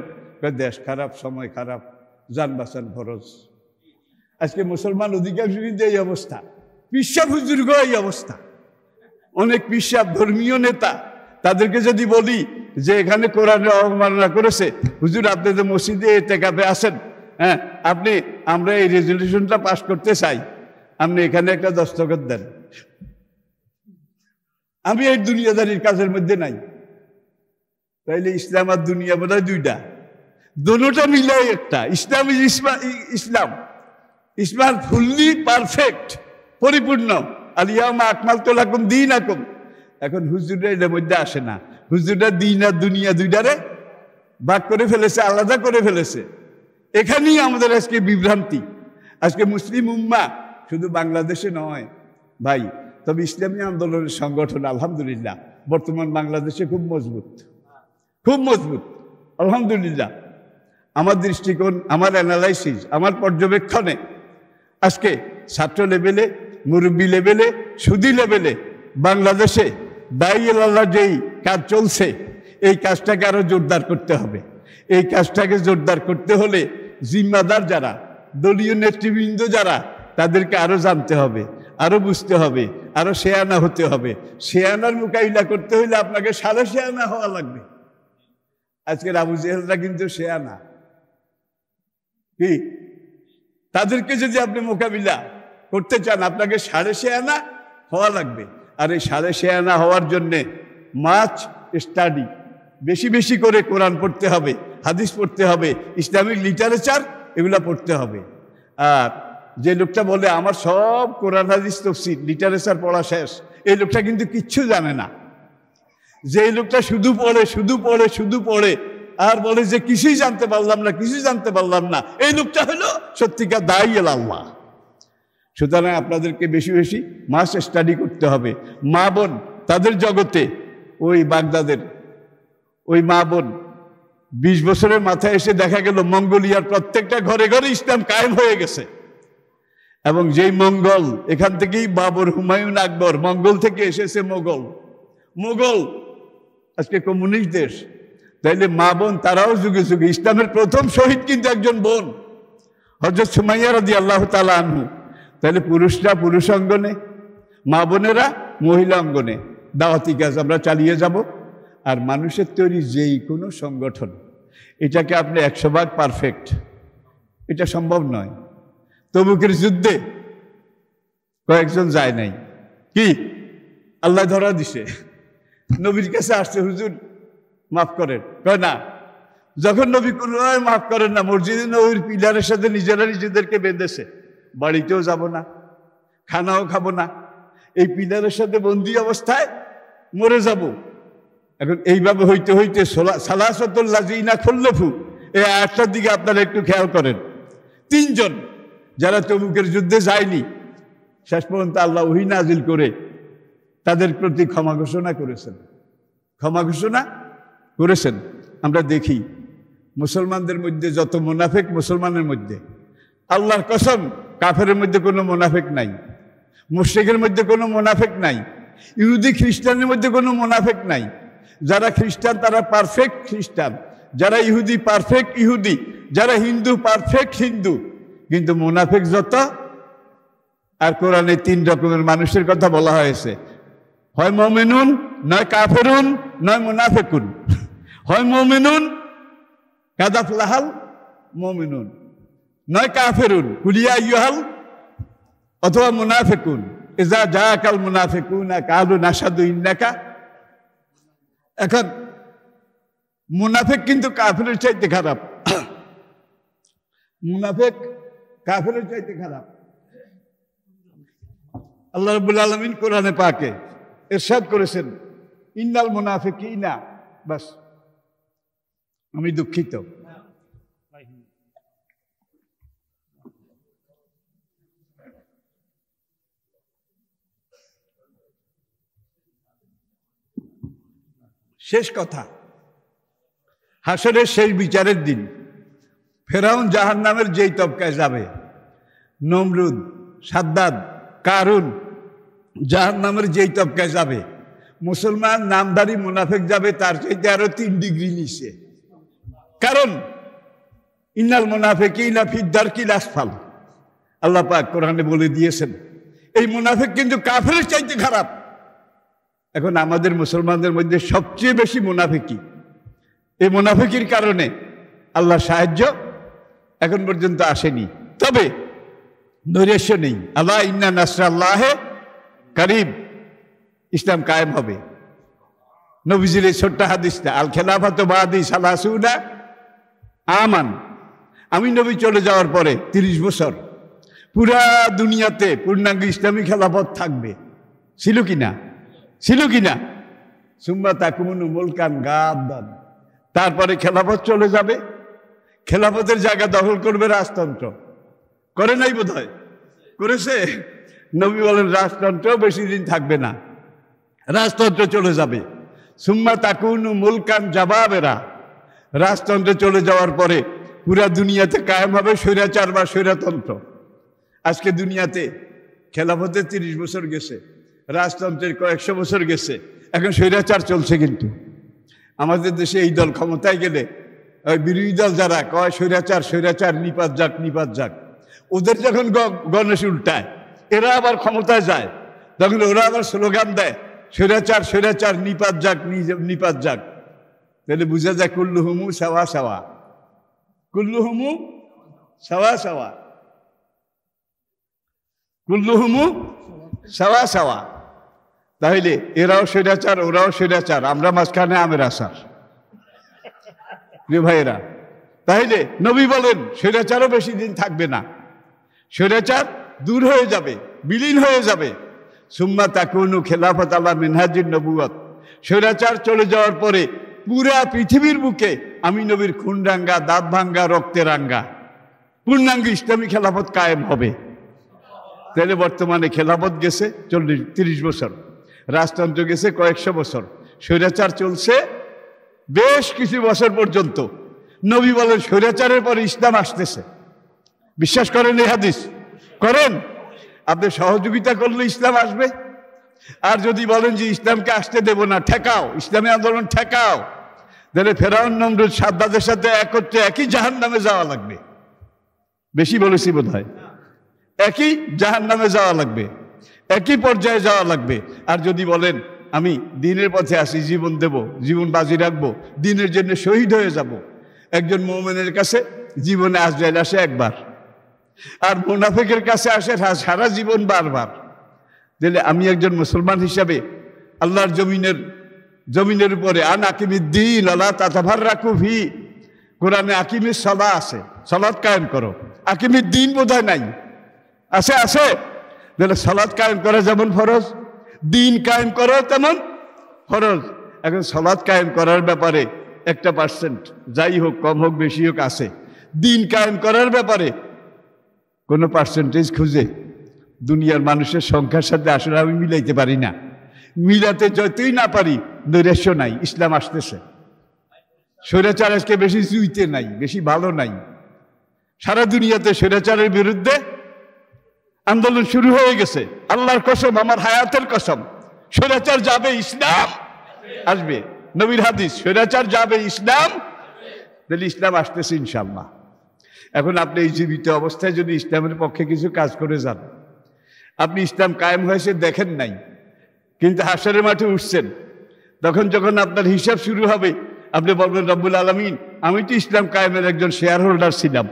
দেশ খারাপ সময় খারাপ যান বাঁচান খরচ আজকে মুসলমান অধিকাংশের যে এই অবস্থা পিসাব হুজুর্গ এই অবস্থা অনেক পিসাব ধর্মীয় নেতা তাদেরকে যদি বলি যে এখানে কোরআনে অবমাননা করেছে হুজুর আপনি তো মসজিদে টেকাপে আসেন হ্যাঁ আপনি আমরা এই রেজলিউশনটা পাশ করতে চাই আপনি এখানে একটা দস্তখত দেন আমি এই দুনিয়াদারির কাজের মধ্যে নাই তাইলে ইসলাম আর দুনিয়া বোধ দুইটা দোনোটা মিলাই একটা ইসলাম ইজ ইসলাম ইসমান ফুললি পারফেক্ট পরিপূর্ণ আলিয়ামা আকমাল তো দিই না কম এখন হুজুরটা এটার মধ্যে আসে না হুজুরটা দিই না দুনিয়া দুইটারে ভাগ করে ফেলেছে আলাদা করে ফেলেছে এখানেই আমাদের আজকে বিভ্রান্তি আজকে মুসলিম উম্মা শুধু বাংলাদেশে নয় ভাই তবে ইসলামী আন্দোলনের সংগঠন আলহামদুলিল্লাহ বর্তমান বাংলাদেশে খুব মজবুত খুব মজবুত আলহামদুলিল্লাহ আমার দৃষ্টিকোণ আমার অ্যানালাইসিস আমার পর্যবেক্ষণে আজকে ছাত্র লেভেলে মুরব্বী লেভেলে সুদি লেভেলে বাংলাদেশে দায়ীলাল্লাহ যেই কাজ চলছে এই কাজটাকে আরও জোরদার করতে হবে এই কাজটাকে জোরদার করতে হলে জিম্মাদার যারা দলীয় নেতৃবৃন্দ যারা তাদেরকে আরও জানতে হবে আরও বুঝতে হবে আরও শেয়ানা হতে হবে শেয়ানার মোকাবিলা করতে হইলে আপনাকে সারা শেয়ানা হওয়া লাগবে আজকের আবু জেহেলরা কিন্তু শেয়ানা কি তাদেরকে যদি আপনি মোকাবিলা করতে চান আপনাকে সাড়ে শেয়ানা হওয়া লাগবে আর এই সাড়ে শেয়ানা হওয়ার জন্যে মাছ স্টাডি বেশি বেশি করে কোরআন পড়তে হবে হাদিস পড়তে হবে ইসলামিক লিটারেচার এগুলো পড়তে হবে আর যে লোকটা বলে আমার সব কোরআন হাদিস তফসিল লিটারেচার পড়া শেষ এই লোকটা কিন্তু কিচ্ছু জানে না যে লোকটা শুধু পড়ে শুধু পড়ে শুধু পড়ে আর বলে যে কিছুই জানতে পারলাম না কিছুই জানতে পারলাম না এই লোকটা হলো সত্যিকার দায়ী আল্লাহ সুতরাং আপনাদেরকে বেশি বেশি মাস স্টাডি করতে হবে মা বোন তাদের জগতে ওই বাগদাদের ওই মা বোন বিশ বছরের মাথায় এসে দেখা গেল মঙ্গোলিয়ার প্রত্যেকটা ঘরে ঘরে ইসলাম কায়েম হয়ে গেছে এবং যেই মঙ্গল এখান থেকেই বাবর হুমায়ুন আকবর মঙ্গল থেকে এসেছে মোগল মোগল আজকে কমিউনিস্ট দেশ তাইলে মা বোন তারাও যুগে যুগে ইসলামের প্রথম শহীদ কিন্তু একজন বোন হজরত সুমাইয়া রাজি আল্লাহ তালা আনহু তাহলে পুরুষরা পুরুষ অঙ্গনে মা বোনেরা মহিলা অঙ্গনে দাওয়াতি কাজ আমরা চালিয়ে যাব আর মানুষের তৈরি যেই কোনো সংগঠন এটাকে আপনি একশো ভাগ পারফেক্ট এটা সম্ভব নয় তবুকের যুদ্ধে কয়েকজন যায় নাই কি আল্লাহ ধরা দিছে নবীর কাছে আসছে হুজুর মাফ করেন কয় না যখন নবী কোন মাফ করেন না মসজিদে নবীর পিলারের সাথে নিজেরা নিজেদেরকে বেঁধেছে বাড়িতেও যাব না খানাও খাবো না এই পিলারের সাথে বন্দি অবস্থায় মরে যাব এখন এইভাবে হইতে হইতে সালাসতুল্লাহ ইনা খুল্লফু এই আটটার দিকে আপনারা একটু খেয়াল করেন তিনজন যারা তমুকের যুদ্ধে যায়নি শেষ পর্যন্ত আল্লাহ ওহি নাজিল করে তাদের প্রতি ক্ষমা ঘোষণা করেছেন ক্ষমা ঘোষণা করেছেন আমরা দেখি মুসলমানদের মধ্যে যত মোনাফেক মুসলমানের মধ্যে আল্লাহর কসম কাফের মধ্যে কোনো মোনাফেক নাই মুশ্রিকের মধ্যে কোনো মোনাফেক নাই ইহুদি খ্রিস্টানের মধ্যে কোনো মোনাফেক নাই যারা খ্রিস্টান তারা পারফেক্ট খ্রিস্টান যারা ইহুদি পারফেক্ট ইহুদি যারা হিন্দু পারফেক্ট হিন্দু কিন্তু মুনাফিক যত আর কোরআনে তিন রকমের মানুষের কথা বলা হয়েছে হয় মমিনুন নয় কাফেরুন নয় মুনাফেকুন হয় মমিনুন ফলাহাল মমিনুন নয় কাফেরুন কুলিয়া ইহাল অথবা মুনাফেকুন এজা যা কাল মুনাফেকুন কালু নাসাদু ইন্নাকা এখন মুনাফেক কিন্তু কাফেরের চাইতে খারাপ মুনাফেক কাফেরের চাইতে খারাপ আল্লাহ রবুল আলমিন কোরআনে পাকে এরশাদ করেছেন ইন্নাল কি না বাস আমি দুঃখিত শেষ কথা হাসরের শেষ বিচারের দিন ফেরাউন জাহান নামের যেই তবকায় যাবে নমরুদ সাদ্দাদ কারুন জাহান নামের যেই তবকায় যাবে মুসলমান নামদারি মুনাফেক যাবে তার চাইতে আরো তিন ডিগ্রি নিচে কারণ মুনাফেক ইনা ফিদ্দার কি লাসফাল আল্লাহ পাক কোরআনে বলে দিয়েছেন এই মুনাফেক কিন্তু কাফের চাইতে খারাপ এখন আমাদের মুসলমানদের মধ্যে সবচেয়ে বেশি মুনাফিকি এই মুনাফিকির কারণে আল্লাহ সাহায্য এখন পর্যন্ত আসেনি তবে নৈরাশ্য নেই আল্লাহ ইন্না নাসরাল্লাহে করিম ইসলাম কায়েম হবে নবীজির এই ছোট্ট হাদিসটা আল তো বাদি সালাসুনা আমান আমি নবী চলে যাওয়ার পরে তিরিশ বছর পুরা দুনিয়াতে পূর্ণাঙ্গ ইসলামী খেলাফত থাকবে ছিল কি না ছিল কি না সুম্মা তাকুমুন মুলকান গাদ তারপরে খেলাফত চলে যাবে খেলাফতের জায়গা দখল করবে রাজতন্ত্র করে নাই বোধ করেছে নবী বলেন রাজতন্ত্র বেশি দিন থাকবে না রাজতন্ত্র চলে যাবে সুম্মা তাকুন মুলকান জাবাবেরা রাজতন্ত্রে চলে যাওয়ার পরে পুরা দুনিয়াতে কায়েম হবে স্বৈরাচার বা স্বৈরাতন্ত্র আজকে দুনিয়াতে খেলাফতের তিরিশ বছর গেছে রাজতন্ত্রের কয়েকশো বছর গেছে এখন স্বৈরাচার চলছে কিন্তু আমাদের দেশে এই দল ক্ষমতায় গেলে ওই বিরোধী দল যারা কয় স্বৈরাচার স্বৈরাচার নিপাত যাক নিপাত যাক ওদের যখন গণেশ উল্টায় এরা আবার ক্ষমতায় যায় তখন ওরা আবার স্লোগান দেয় স্বৈরাচার স্বৈরাচার নিপাত যাক নিপাত যাক তাহলে বুঝা যায় কুল্লু হুমু সাওয়া সাওয়া কুল্লু হুমু সাওয়া সাওয়া কুল্লু হুমু সাওয়া সাওয়া তাহলে এরাও স্বৈরাচার ওরাও স্বৈরাচার আমরা মাঝখানে আমের আসার প্রিয় ভাইয়েরা তাহলে নবী বলেন স্বৈরাচারও বেশি দিন থাকবে না স্বৈরাচার দূর হয়ে যাবে বিলীন হয়ে যাবে সুম্মা তাকুনু খেলাফত আল্লাহ মিনহাজির নবুয়ত স্বৈরাচার চলে যাওয়ার পরে পুরা পৃথিবীর বুকে আমি নবীর খুনরাঙ্গা দাঁত ভাঙ্গা রক্তে রাঙ্গা পূর্ণাঙ্গ ইসলামী খেলাফত কায়েম হবে তাহলে বর্তমানে খেলাফত গেছে চল্লিশ তিরিশ বছর রাজতন্ত্র গেছে কয়েকশো বছর স্বৈরাচার চলছে বেশ কিছু বছর পর্যন্ত নবী বলেন স্বৈরাচারের পর ইসলাম আসতেছে বিশ্বাস করেন এই হাদিস করেন আপনি সহযোগিতা করলে ইসলাম আসবে আর যদি বলেন যে ইসলামকে আসতে দেব না ঠেকাও ইসলামী আন্দোলন ঠেকাও তাহলে ফেরাউন নমরুদ সাদ্দাদের সাথে একত্রে একই জাহান নামে যাওয়া লাগবে বেশি বলেছি বোধ হয় একই জাহান নামে যাওয়া লাগবে একই পর্যায়ে যাওয়া লাগবে আর যদি বলেন আমি দিনের পথে আসি জীবন দেব জীবন বাজি রাখবো দিনের জন্য শহীদ হয়ে যাব। একজন মোমেনের কাছে জীবনে আজরাইল আসে একবার আর মোনাফেকের কাছে আসে সারা জীবন বারবার তাহলে আমি একজন মুসলমান হিসাবে আল্লাহর জমিনের জমিনের উপরে আন দিন আল্লাহ তাতাভার রাখু ভি কোরআনে আকিমের সলা আছে সলাদ কায়েম করো আকিমের দিন বোধ নাই আছে আছে তাহলে সলাদ কায়েম করা যেমন ফরজ দিন কায়েম করা তেমন ফরজ এখন সলাদ কায়েম করার ব্যাপারে একটা পার্সেন্ট যাই হোক কম হোক বেশি হোক আছে দিন কায়েম করার ব্যাপারে কোনো পার্সেন্টেজ খুঁজে দুনিয়ার মানুষের সংখ্যার সাথে আসলে আমি মিলাইতে পারি না মিলাতে যতই না পারি নৈরাশ্য নাই ইসলাম আসতেছে স্বৈরাচার আজকে বেশি জুইতে নাই বেশি ভালো নাই সারা দুনিয়াতে স্বৈরাচারের বিরুদ্ধে আন্দোলন শুরু হয়ে গেছে আল্লাহর কসম আমার হায়াতের কসম স্বৈরাচার যাবে ইসলাম আসবে নবীর হাদিস স্বৈরাচার যাবে ইসলাম তাহলে ইসলাম আসতেছে ইনশাল্লাহ এখন আপনি এই জীবিত অবস্থায় যদি ইসলামের পক্ষে কিছু কাজ করে যান আপনি ইসলাম কায়েম হয়েছে দেখেন নাই কিন্তু হাসারের মাঠে উঠছেন তখন যখন আপনার হিসাব শুরু হবে আপনি বলবেন রব্বুল আলমিন আমি তো ইসলাম কায়েমের একজন শেয়ার হোল্ডার ছিলাম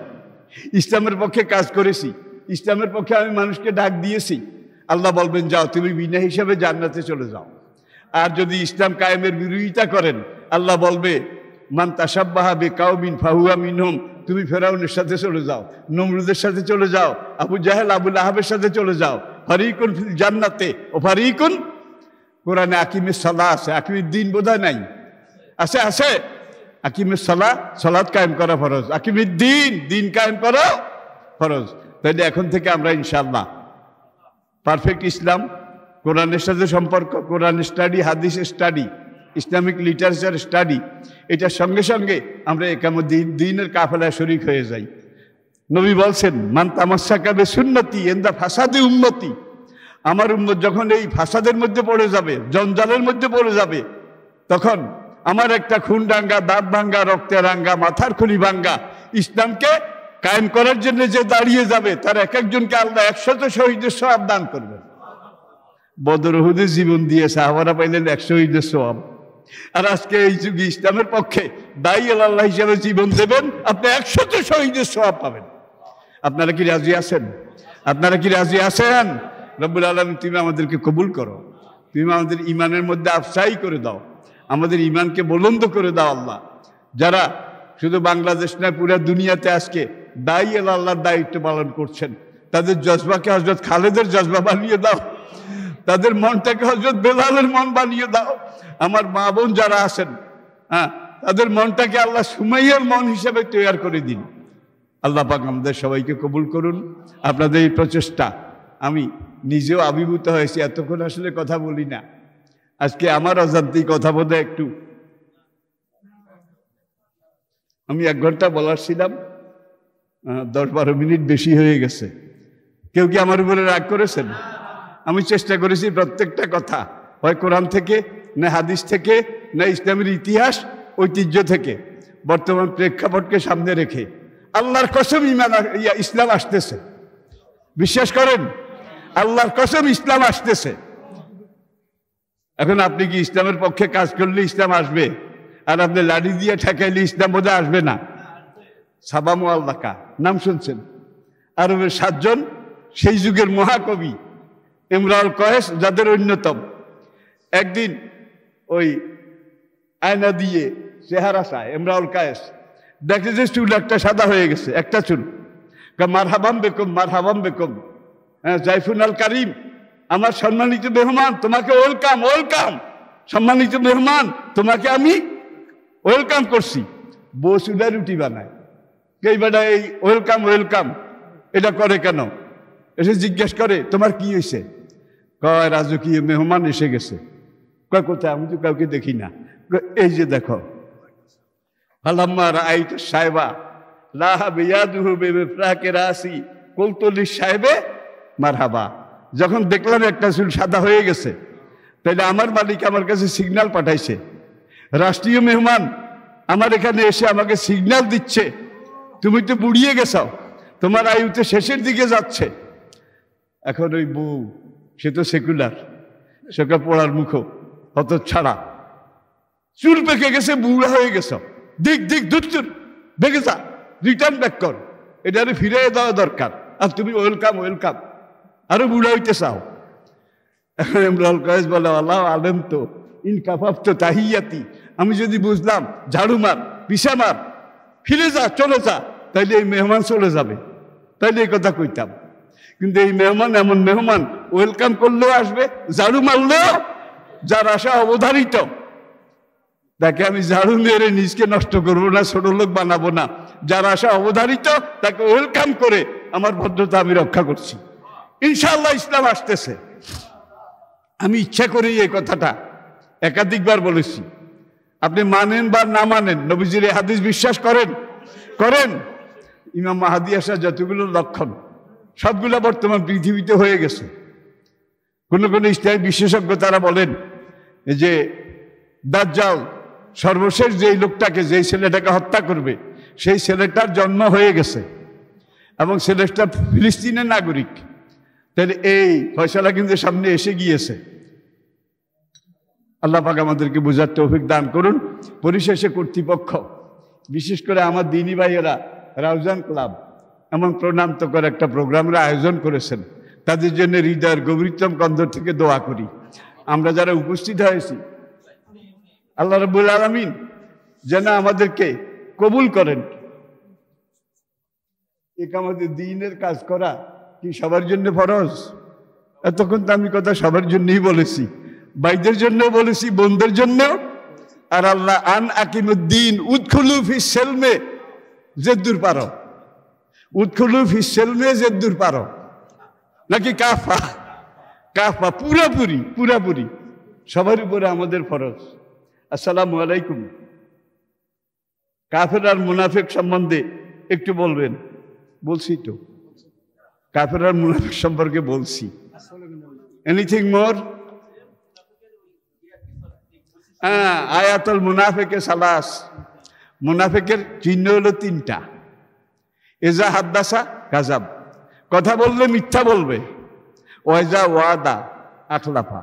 ইসলামের পক্ষে কাজ করেছি ইসলামের পক্ষে আমি মানুষকে ডাক দিয়েছি আল্লাহ বলবেন যাও তুমি বিনা হিসাবে জান্নাতে চলে যাও আর যদি ইসলাম কায়েমের বিরোধিতা করেন আল্লাহ বলবে মান তাসাব্বাহা বে কাউমিন ফাহুয়া মিনহম তুমি ফেরাউনের সাথে চলে যাও নমরুদের সাথে চলে যাও আবু জাহেল আবুল আহাবের সাথে চলে যাও ফারিকুন জান্নাতে ও ফারিকুন কোরআনে আকিমের সালা আছে আকিমের দিন বোধহয় নাই আছে আছে আকিমের সালা সালাদ কায়েম করা ফরজ আকিমের দিন দিন কায়েম করা ফরজ তাহলে এখন থেকে আমরা ইনশাল্লাহ পারফেক্ট ইসলাম কোরআনের সাথে সম্পর্ক কোরআন স্টাডি হাদিস স্টাডি ইসলামিক লিটারেচার স্টাডি এটার সঙ্গে সঙ্গে আমরা একামদ্দিন দিনের কাফেলায় শরিক হয়ে যাই নবী বলছেন মান তামাশা কাবে সুন্নতি এন্দা ফাসাদে উন্নতি আমার উন্নত যখন এই ফাসাদের মধ্যে পড়ে যাবে জঞ্জালের মধ্যে পড়ে যাবে তখন আমার একটা খুন ডাঙ্গা দাঁত ভাঙ্গা রক্তে রাঙ্গা মাথার খুলি ভাঙ্গা ইসলামকে কায়েম করার জন্য যে দাঁড়িয়ে যাবে তার এক একজনকে আল্লাহ একশত শহীদের সব দান করবেন বদরহুদে জীবন দিয়ে সাহাবারা পাইলেন এক ঈদের সব আর আজকে এই যুগে ইসলামের পক্ষে দায়ী আল্লাহ হিসাবে জীবন দেবেন আপনি একশত শহীদের সব পাবেন আপনারা কি রাজি আছেন আপনারা কি রাজি আছেন রব্বুল আলম তুমি আমাদেরকে কবুল করো তুমি আমাদের ইমানের মধ্যে আফসাই করে দাও আমাদের ইমানকে বলন্দ করে দাও আল্লাহ যারা শুধু বাংলাদেশ নয় পুরা দুনিয়াতে আজকে দায়ী আল আল্লাহর দায়িত্ব পালন করছেন তাদের জজবাকে হজরত খালেদের জজবা বানিয়ে দাও তাদের মনটাকে হজরত বেলালের মন বানিয়ে দাও আমার মা বোন যারা আছেন হ্যাঁ তাদের মনটাকে আল্লাহ সুমাইয়ের মন হিসেবে তৈয়ার করে দিন আল্লাহ পাক আমাদের সবাইকে কবুল করুন আপনাদের এই প্রচেষ্টা আমি নিজেও আবির্ভূত হয়েছি এতক্ষণ আসলে কথা বলি না আজকে আমার অজান্তি কথা বোধ একটু আমি এক ঘন্টা বলার ছিলাম দশ বারো মিনিট বেশি হয়ে গেছে কেউ কি আমার উপরে রাগ করেছেন আমি চেষ্টা করেছি প্রত্যেকটা কথা হয় কোরআন থেকে না হাদিস থেকে না ইসলামের ইতিহাস ঐতিহ্য থেকে বর্তমান প্রেক্ষাপটকে সামনে রেখে আল্লাহর কসম ইমান ইসলাম আসতেছে বিশ্বাস করেন আল্লাহর কসম ইসলাম আসতেছে এখন আপনি কি ইসলামের পক্ষে কাজ করলে ইসলাম আসবে আর আপনি লাড়ি দিয়ে ঠেকাইলে ইসলাম বোধহয় আসবে না সাবামু আল্লাকা নাম শুনছেন আরবের সাতজন সেই যুগের মহাকবি ইমরাউল কয়েস যাদের অন্যতম একদিন ওই আয়না দিয়ে চেহারা চায় ইমরাউল কয়েস দেখে যে চুল একটা সাদা হয়ে গেছে একটা চুল মারহাবাম বেকম মারহাবাম বেকম হ্যাঁ জাইফুন আল কারিম আমার সম্মানিত মেহমান তোমাকে ওয়েলকাম ওয়েলকাম সম্মানিত মেহমান তোমাকে আমি ওয়েলকাম করছি বসুদা রুটি বানায় এই বেটা এই ওয়েলকাম ওয়েলকাম এটা করে কেন এসে জিজ্ঞেস করে তোমার কি হয়েছে কয় রাজকীয় মেহমান এসে গেছে কয় কোথায় আমি তো কাউকে দেখি না এই যে দেখো আলাম্মার আইত সাহেবা লাহা বেয়াদুহু বেবে প্রাকে রাসি কৌতলি সাহেবে মারহাবা যখন দেখলাম একটা চুল সাদা হয়ে গেছে তাহলে আমার মালিক আমার কাছে সিগনাল পাঠাইছে রাষ্ট্রীয় মেহমান আমার এখানে এসে আমাকে সিগনাল দিচ্ছে তুমি তো বুড়িয়ে গেছাও তোমার আয়ু তো শেষের দিকে যাচ্ছে এখন ওই বউ সে তো সেকুলার সেকে পড়ার মুখ অত ছাড়া চুল পেকে গেছে বুড়া হয়ে গেছ দিক দিক দুচুর দেখে যা রিটার্ন ব্যাক কর এটা ফিরে দেওয়া দরকার আর তুমি ওয়েলকাম ওয়েলকাম আরো বুড়া হইতে চাও এখন ইমরান কয়েস বলে আল্লাহ আলেম তো ইনকাফাফ তো তাহিয়াতি আমি যদি বুঝলাম ঝাড়ু মার পিসা মার ফিরে যা চলে যা তাইলে এই মেহমান চলে যাবে তাইলে এই কথা কইতাম কিন্তু এই মেহমান এমন মেহমান ওয়েলকাম করলেও আসবে ঝাড়ু মারলেও যার আশা অবধারিত তাকে আমি ঝাড়ু মেরে নিজকে নষ্ট করব না ছোট লোক বানাবো না যার আশা অবধারিত তাকে ওয়েলকাম করে আমার ভদ্রতা আমি রক্ষা করছি ইনশাল্লাহ ইসলাম আসতেছে আমি ইচ্ছা করি এই কথাটা একাধিকবার বলেছি আপনি মানেন বা না মানেন নবীজির হাদিস বিশ্বাস করেন করেন ইমাম মাহাদি আসা যতগুলো লক্ষণ সবগুলো বর্তমান পৃথিবীতে হয়ে গেছে কোনো কোনো ইসলামী বিশেষজ্ঞ তারা বলেন যে দাজ্জাল সর্বশেষ যেই লোকটাকে যেই ছেলেটাকে হত্যা করবে সেই ছেলেটার জন্ম হয়ে গেছে এবং ছেলেটা ফিলিস্তিনের নাগরিক তাহলে এই ফয়সালা কিন্তু সামনে এসে গিয়েছে আল্লাহ পাক আমাদেরকে বোঝার তৌফিক দান করুন পরিশেষে কর্তৃপক্ষ বিশেষ করে আমার দিনী ভাইয়েরা রাউজান ক্লাব এমন প্রণামতকর একটা প্রোগ্রামের আয়োজন করেছেন তাদের জন্য হৃদয়ের গভীরতম কন্দর থেকে দোয়া করি আমরা যারা উপস্থিত হয়েছি আল্লাহ রবুল আলমিন যেন আমাদেরকে কবুল করেন এক আমাদের দিনের কাজ করা কি সবার জন্য ফরজ এতক্ষণ তো আমি কথা সবার জন্যই বলেছি বাইদের জন্য বলেছি বোনদের জন্য আর আল্লাহ আন আকিমুদ্দিন উৎখুলুফি সেলমে জেদ্দুর পার পারো উৎখুলুফি সেলমে জেদ্দুর পার পারো নাকি কাফা কাফা পুরাপুরি পুরাপুরি সবার উপরে আমাদের ফরজ আসসালামু আলাইকুম কাফের আর মুনাফেক সম্বন্ধে একটু বলবেন বলছি তো কাফের আর মুনাফেক সম্পর্কে বলছি এনিথিং মোর হ্যাঁ আয়াতল মুনাফেকে সালাস মুনাফেকের চিহ্ন হলো তিনটা এজা হাদ্দাসা গাজাব কথা বললে মিথ্যা বলবে ওয়াজা ওয়াদা আখলাফা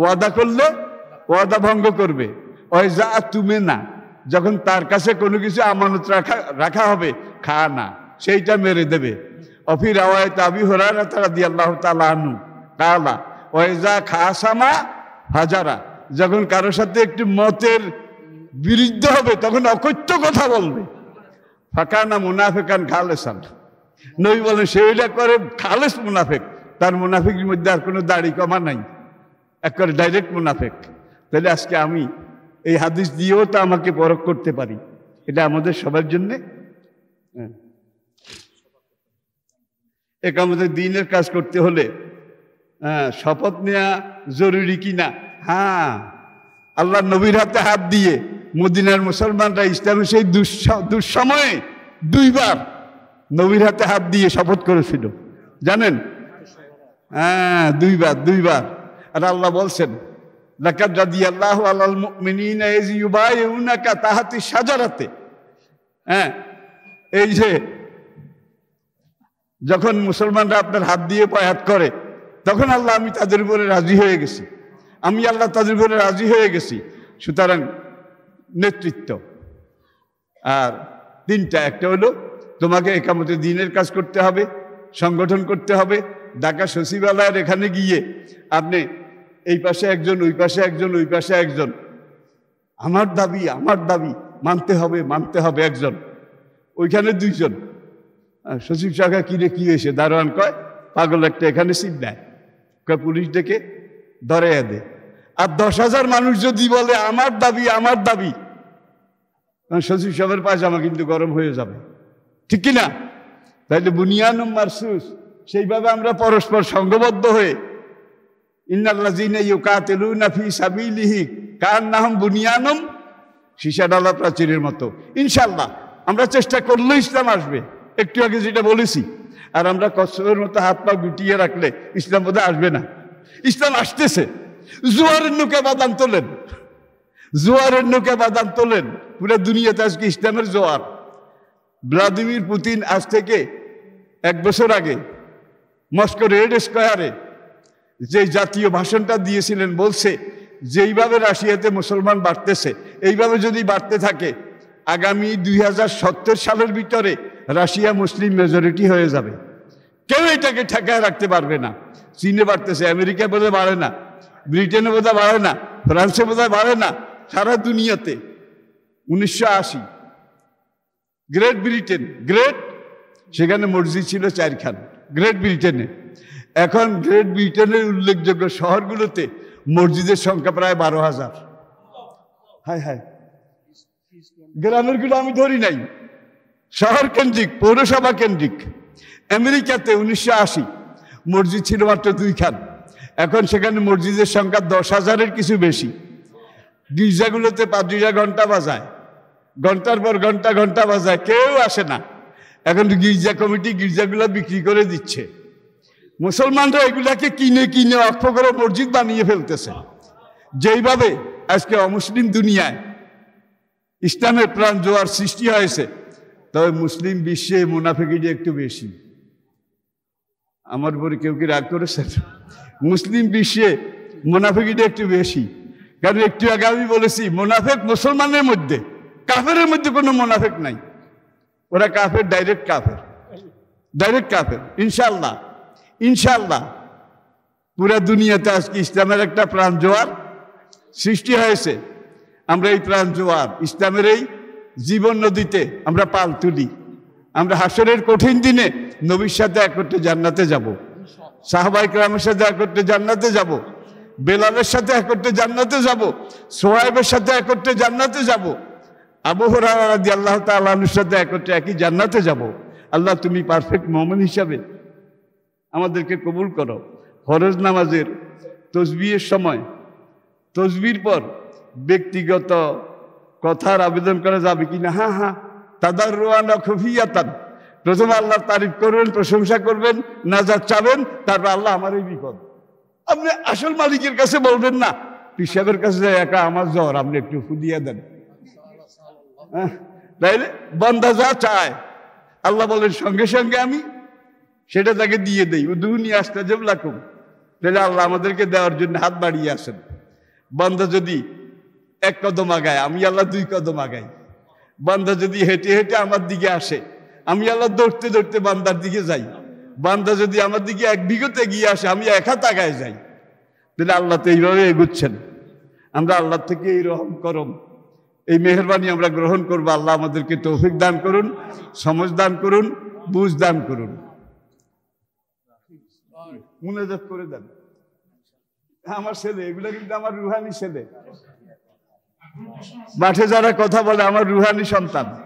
ওয়াদা করলে ওয়াদা ভঙ্গ করবে ওয়াজা তুমি না যখন তার কাছে কোনো কিছু আমানত রাখা রাখা হবে খা না সেইটা মেরে দেবে অফির আওয়ায় তাবি হরারা তারা দিয়ে আল্লাহ তালা আনু কালা ওয়াজা খাসামা হাজারা যখন কারোর সাথে একটি মতের বিরুদ্ধে হবে তখন অকথ্য কথা বলবে ফাঁকা না মুনাফেকান খালেসান নই বলে সেইটা করে খালেস মুনাফেক তার মুনাফিকের মধ্যে আর কোনো দাড়ি কমা নাই একবারে ডাইরেক্ট মুনাফেক তাহলে আজকে আমি এই হাদিস দিয়েও তো আমাকে পরখ করতে পারি এটা আমাদের সবার জন্যে হ্যাঁ। এক আমাদের দিনের কাজ করতে হলে হ্যাঁ শপথ নেওয়া জরুরি কি না হ্যাঁ আল্লাহ নবীর হাতে হাত দিয়ে মদিনার মুসলমানরা ইসলামের সেই দুঃসময়ে দুইবার নবীর হাতে হাত দিয়ে শপথ করেছিল জানেন হ্যাঁ দুইবার দুইবার আর আল্লাহ বলছেন আলাল তাহাতি সাজারাতে হ্যাঁ এই যে যখন মুসলমানরা আপনার হাত দিয়ে পায়াত করে তখন আল্লাহ আমি তাদের উপরে রাজি হয়ে গেছি আমি আল্লাহ তাদের উপরে রাজি হয়ে গেছি সুতরাং নেতৃত্ব আর তিনটা একটা হলো তোমাকে একামতে দিনের কাজ করতে হবে সংগঠন করতে হবে ঢাকা সচিবালয়ের এখানে গিয়ে আপনি এই পাশে একজন ওই পাশে একজন ওই পাশে একজন আমার দাবি আমার দাবি মানতে হবে মানতে হবে একজন ওইখানে দুইজন সচিব শাখা কিনে কি হয়েছে দারোয়ান কয় পাগল একটা এখানে সিট নেয় পুলিশ ডেকে ধরে দে আর দশ হাজার মানুষ যদি বলে আমার দাবি আমার দাবি সচিব সাহেবের পায়জামা কিন্তু গরম হয়ে যাবে ঠিক কিনা তাইলে বুনিয়ান মারসুস সেইভাবে আমরা পরস্পর সঙ্গবদ্ধ হয়ে বুনিয়ানম সীসা ডালা প্রাচীরের মতো ইনশাল্লাহ আমরা চেষ্টা করলে ইসলাম আসবে একটু আগে যেটা বলেছি আর আমরা কচ্ছপের মতো হাত পা গুটিয়ে রাখলে ইসলাম বোধহয় আসবে না ইসলাম আসতেছে জোয়ারের নৌকা বাদান তোলেন জোয়ারের নৌকা বাদান তোলেন পুরো দুনিয়াতে আজকে ইসলামের জোয়ার ভ্লাদিমির পুতিন আজ থেকে এক বছর আগে মস্কো রেড স্কোয়ারে যে জাতীয় ভাষণটা দিয়েছিলেন বলছে যেইভাবে রাশিয়াতে মুসলমান বাড়তেছে এইভাবে যদি বাড়তে থাকে আগামী দুই সালের ভিতরে রাশিয়া মুসলিম মেজরিটি হয়ে যাবে কেউ এটাকে ঠেকায় রাখতে পারবে না চীনে বাড়তেছে আমেরিকা বলে বাড়ে না ব্রিটেনে বোধহয় বাড়ে না ফ্রান্সে বোধহয় বাড়ে না সারা দুনিয়াতে উনিশশো আশি গ্রেট ব্রিটেন গ্রেট সেখানে মসজিদ ছিল চারখান গ্রেট ব্রিটেনে এখন গ্রেট ব্রিটেনের উল্লেখযোগ্য শহরগুলোতে মসজিদের সংখ্যা প্রায় বারো হাজার হায় গ্রামের গুলো আমি ধরি নাই শহর কেন্দ্রিক পৌরসভা কেন্দ্রিক আমেরিকাতে উনিশশো আশি মসজিদ ছিল মাত্র দুইখান এখন সেখানে মসজিদের সংখ্যা দশ হাজারের কিছু বেশি গির্জাগুলোতে পাদ্রিরা ঘন্টা বাজায় ঘন্টার পর ঘন্টা ঘন্টা বাজায় কেউ আসে না এখন গির্জা কমিটি গির্জাগুলো বিক্রি করে দিচ্ছে মুসলমানরা এগুলাকে কিনে কিনে অক্ষ করে মসজিদ বানিয়ে ফেলতেছে যেইভাবে আজকে অমুসলিম দুনিয়ায় ইসলামের প্রাণ জোয়ার সৃষ্টি হয়েছে তবে মুসলিম বিশ্বে মুনাফিকিটা একটু বেশি আমার উপরে কেউ কি রাগ করেছেন মুসলিম বিশ্বে মোনাফিকিটা একটু বেশি কারণ একটু আগে আমি বলেছি মোনাফেক মুসলমানের মধ্যে কাফের মধ্যে কোনো মোনাফেক নাই ওরা কাফের ডাইরেক্ট কাফের ডাইরেক্ট কাফের ইনশাল্লাহ ইনশাল্লাহ পুরা দুনিয়াতে আজকে ইসলামের একটা প্রাণ জোয়ার সৃষ্টি হয়েছে আমরা এই প্রাণ জোয়ার ইসলামের এই জীবন নদীতে আমরা পাল তুলি আমরা হাসরের কঠিন দিনে নবীর সাথে একত্রে জান্নাতে যাবো সাহবাই ক্রামের সাথে একত্রে জান্নাতে যাব। বেলালের সাথে একত্রে জান্নাতে যাব। সোহাইবের সাথে একত্রে জান্নাতে যাব। আবু হরাদি আল্লাহ তালুর সাথে একত্রে একই জান্নাতে যাব। আল্লাহ তুমি পারফেক্ট মোহাম্মদ হিসাবে আমাদেরকে কবুল করো ফরজ নামাজের তসবির সময় তসবির পর ব্যক্তিগত কথার আবেদন করা যাবে কি না হ্যাঁ হ্যাঁ তাদের রোয়ানা খুফিয়াতান প্রথমে আল্লাহ তারিফ করবেন প্রশংসা করবেন যা চাবেন তারপর আল্লাহ আমার এই বিপদ আপনি আসল মালিকের কাছে বলবেন না পিসাবের কাছে যায় একা আমার জ্বর আপনি একটু ফুদিয়ে দেন হ্যাঁ, তাইলে বন্ধা যা চায় আল্লাহ বলেন সঙ্গে সঙ্গে আমি সেটা তাকে দিয়ে দেই উদুনি আসতে যে লাকুম তাহলে আল্লাহ আমাদেরকে দেওয়ার জন্য হাত বাড়িয়ে আসেন বন্ধা যদি এক কদম আগায় আমি আল্লাহ দুই কদম আগাই বন্ধা যদি হেঁটে হেঁটে আমার দিকে আসে আমি আল্লাহ দৌড়তে দৌড়তে বান্দার দিকে যাই বান্দা যদি আমার দিকে এক বিঘতে গিয়ে আসে আমি একা তাকায় যাই তাহলে আল্লাহ তো এইভাবে এগুচ্ছেন আমরা আল্লাহ থেকে এই রহম করম এই মেহরবানি আমরা গ্রহণ করবো আল্লাহ আমাদেরকে তৌফিক দান করুন সমাজ দান করুন বুঝ দান করুন করে দেন আমার ছেলে এগুলো কিন্তু আমার রুহানি ছেলে মাঠে যারা কথা বলে আমার রুহানি সন্তান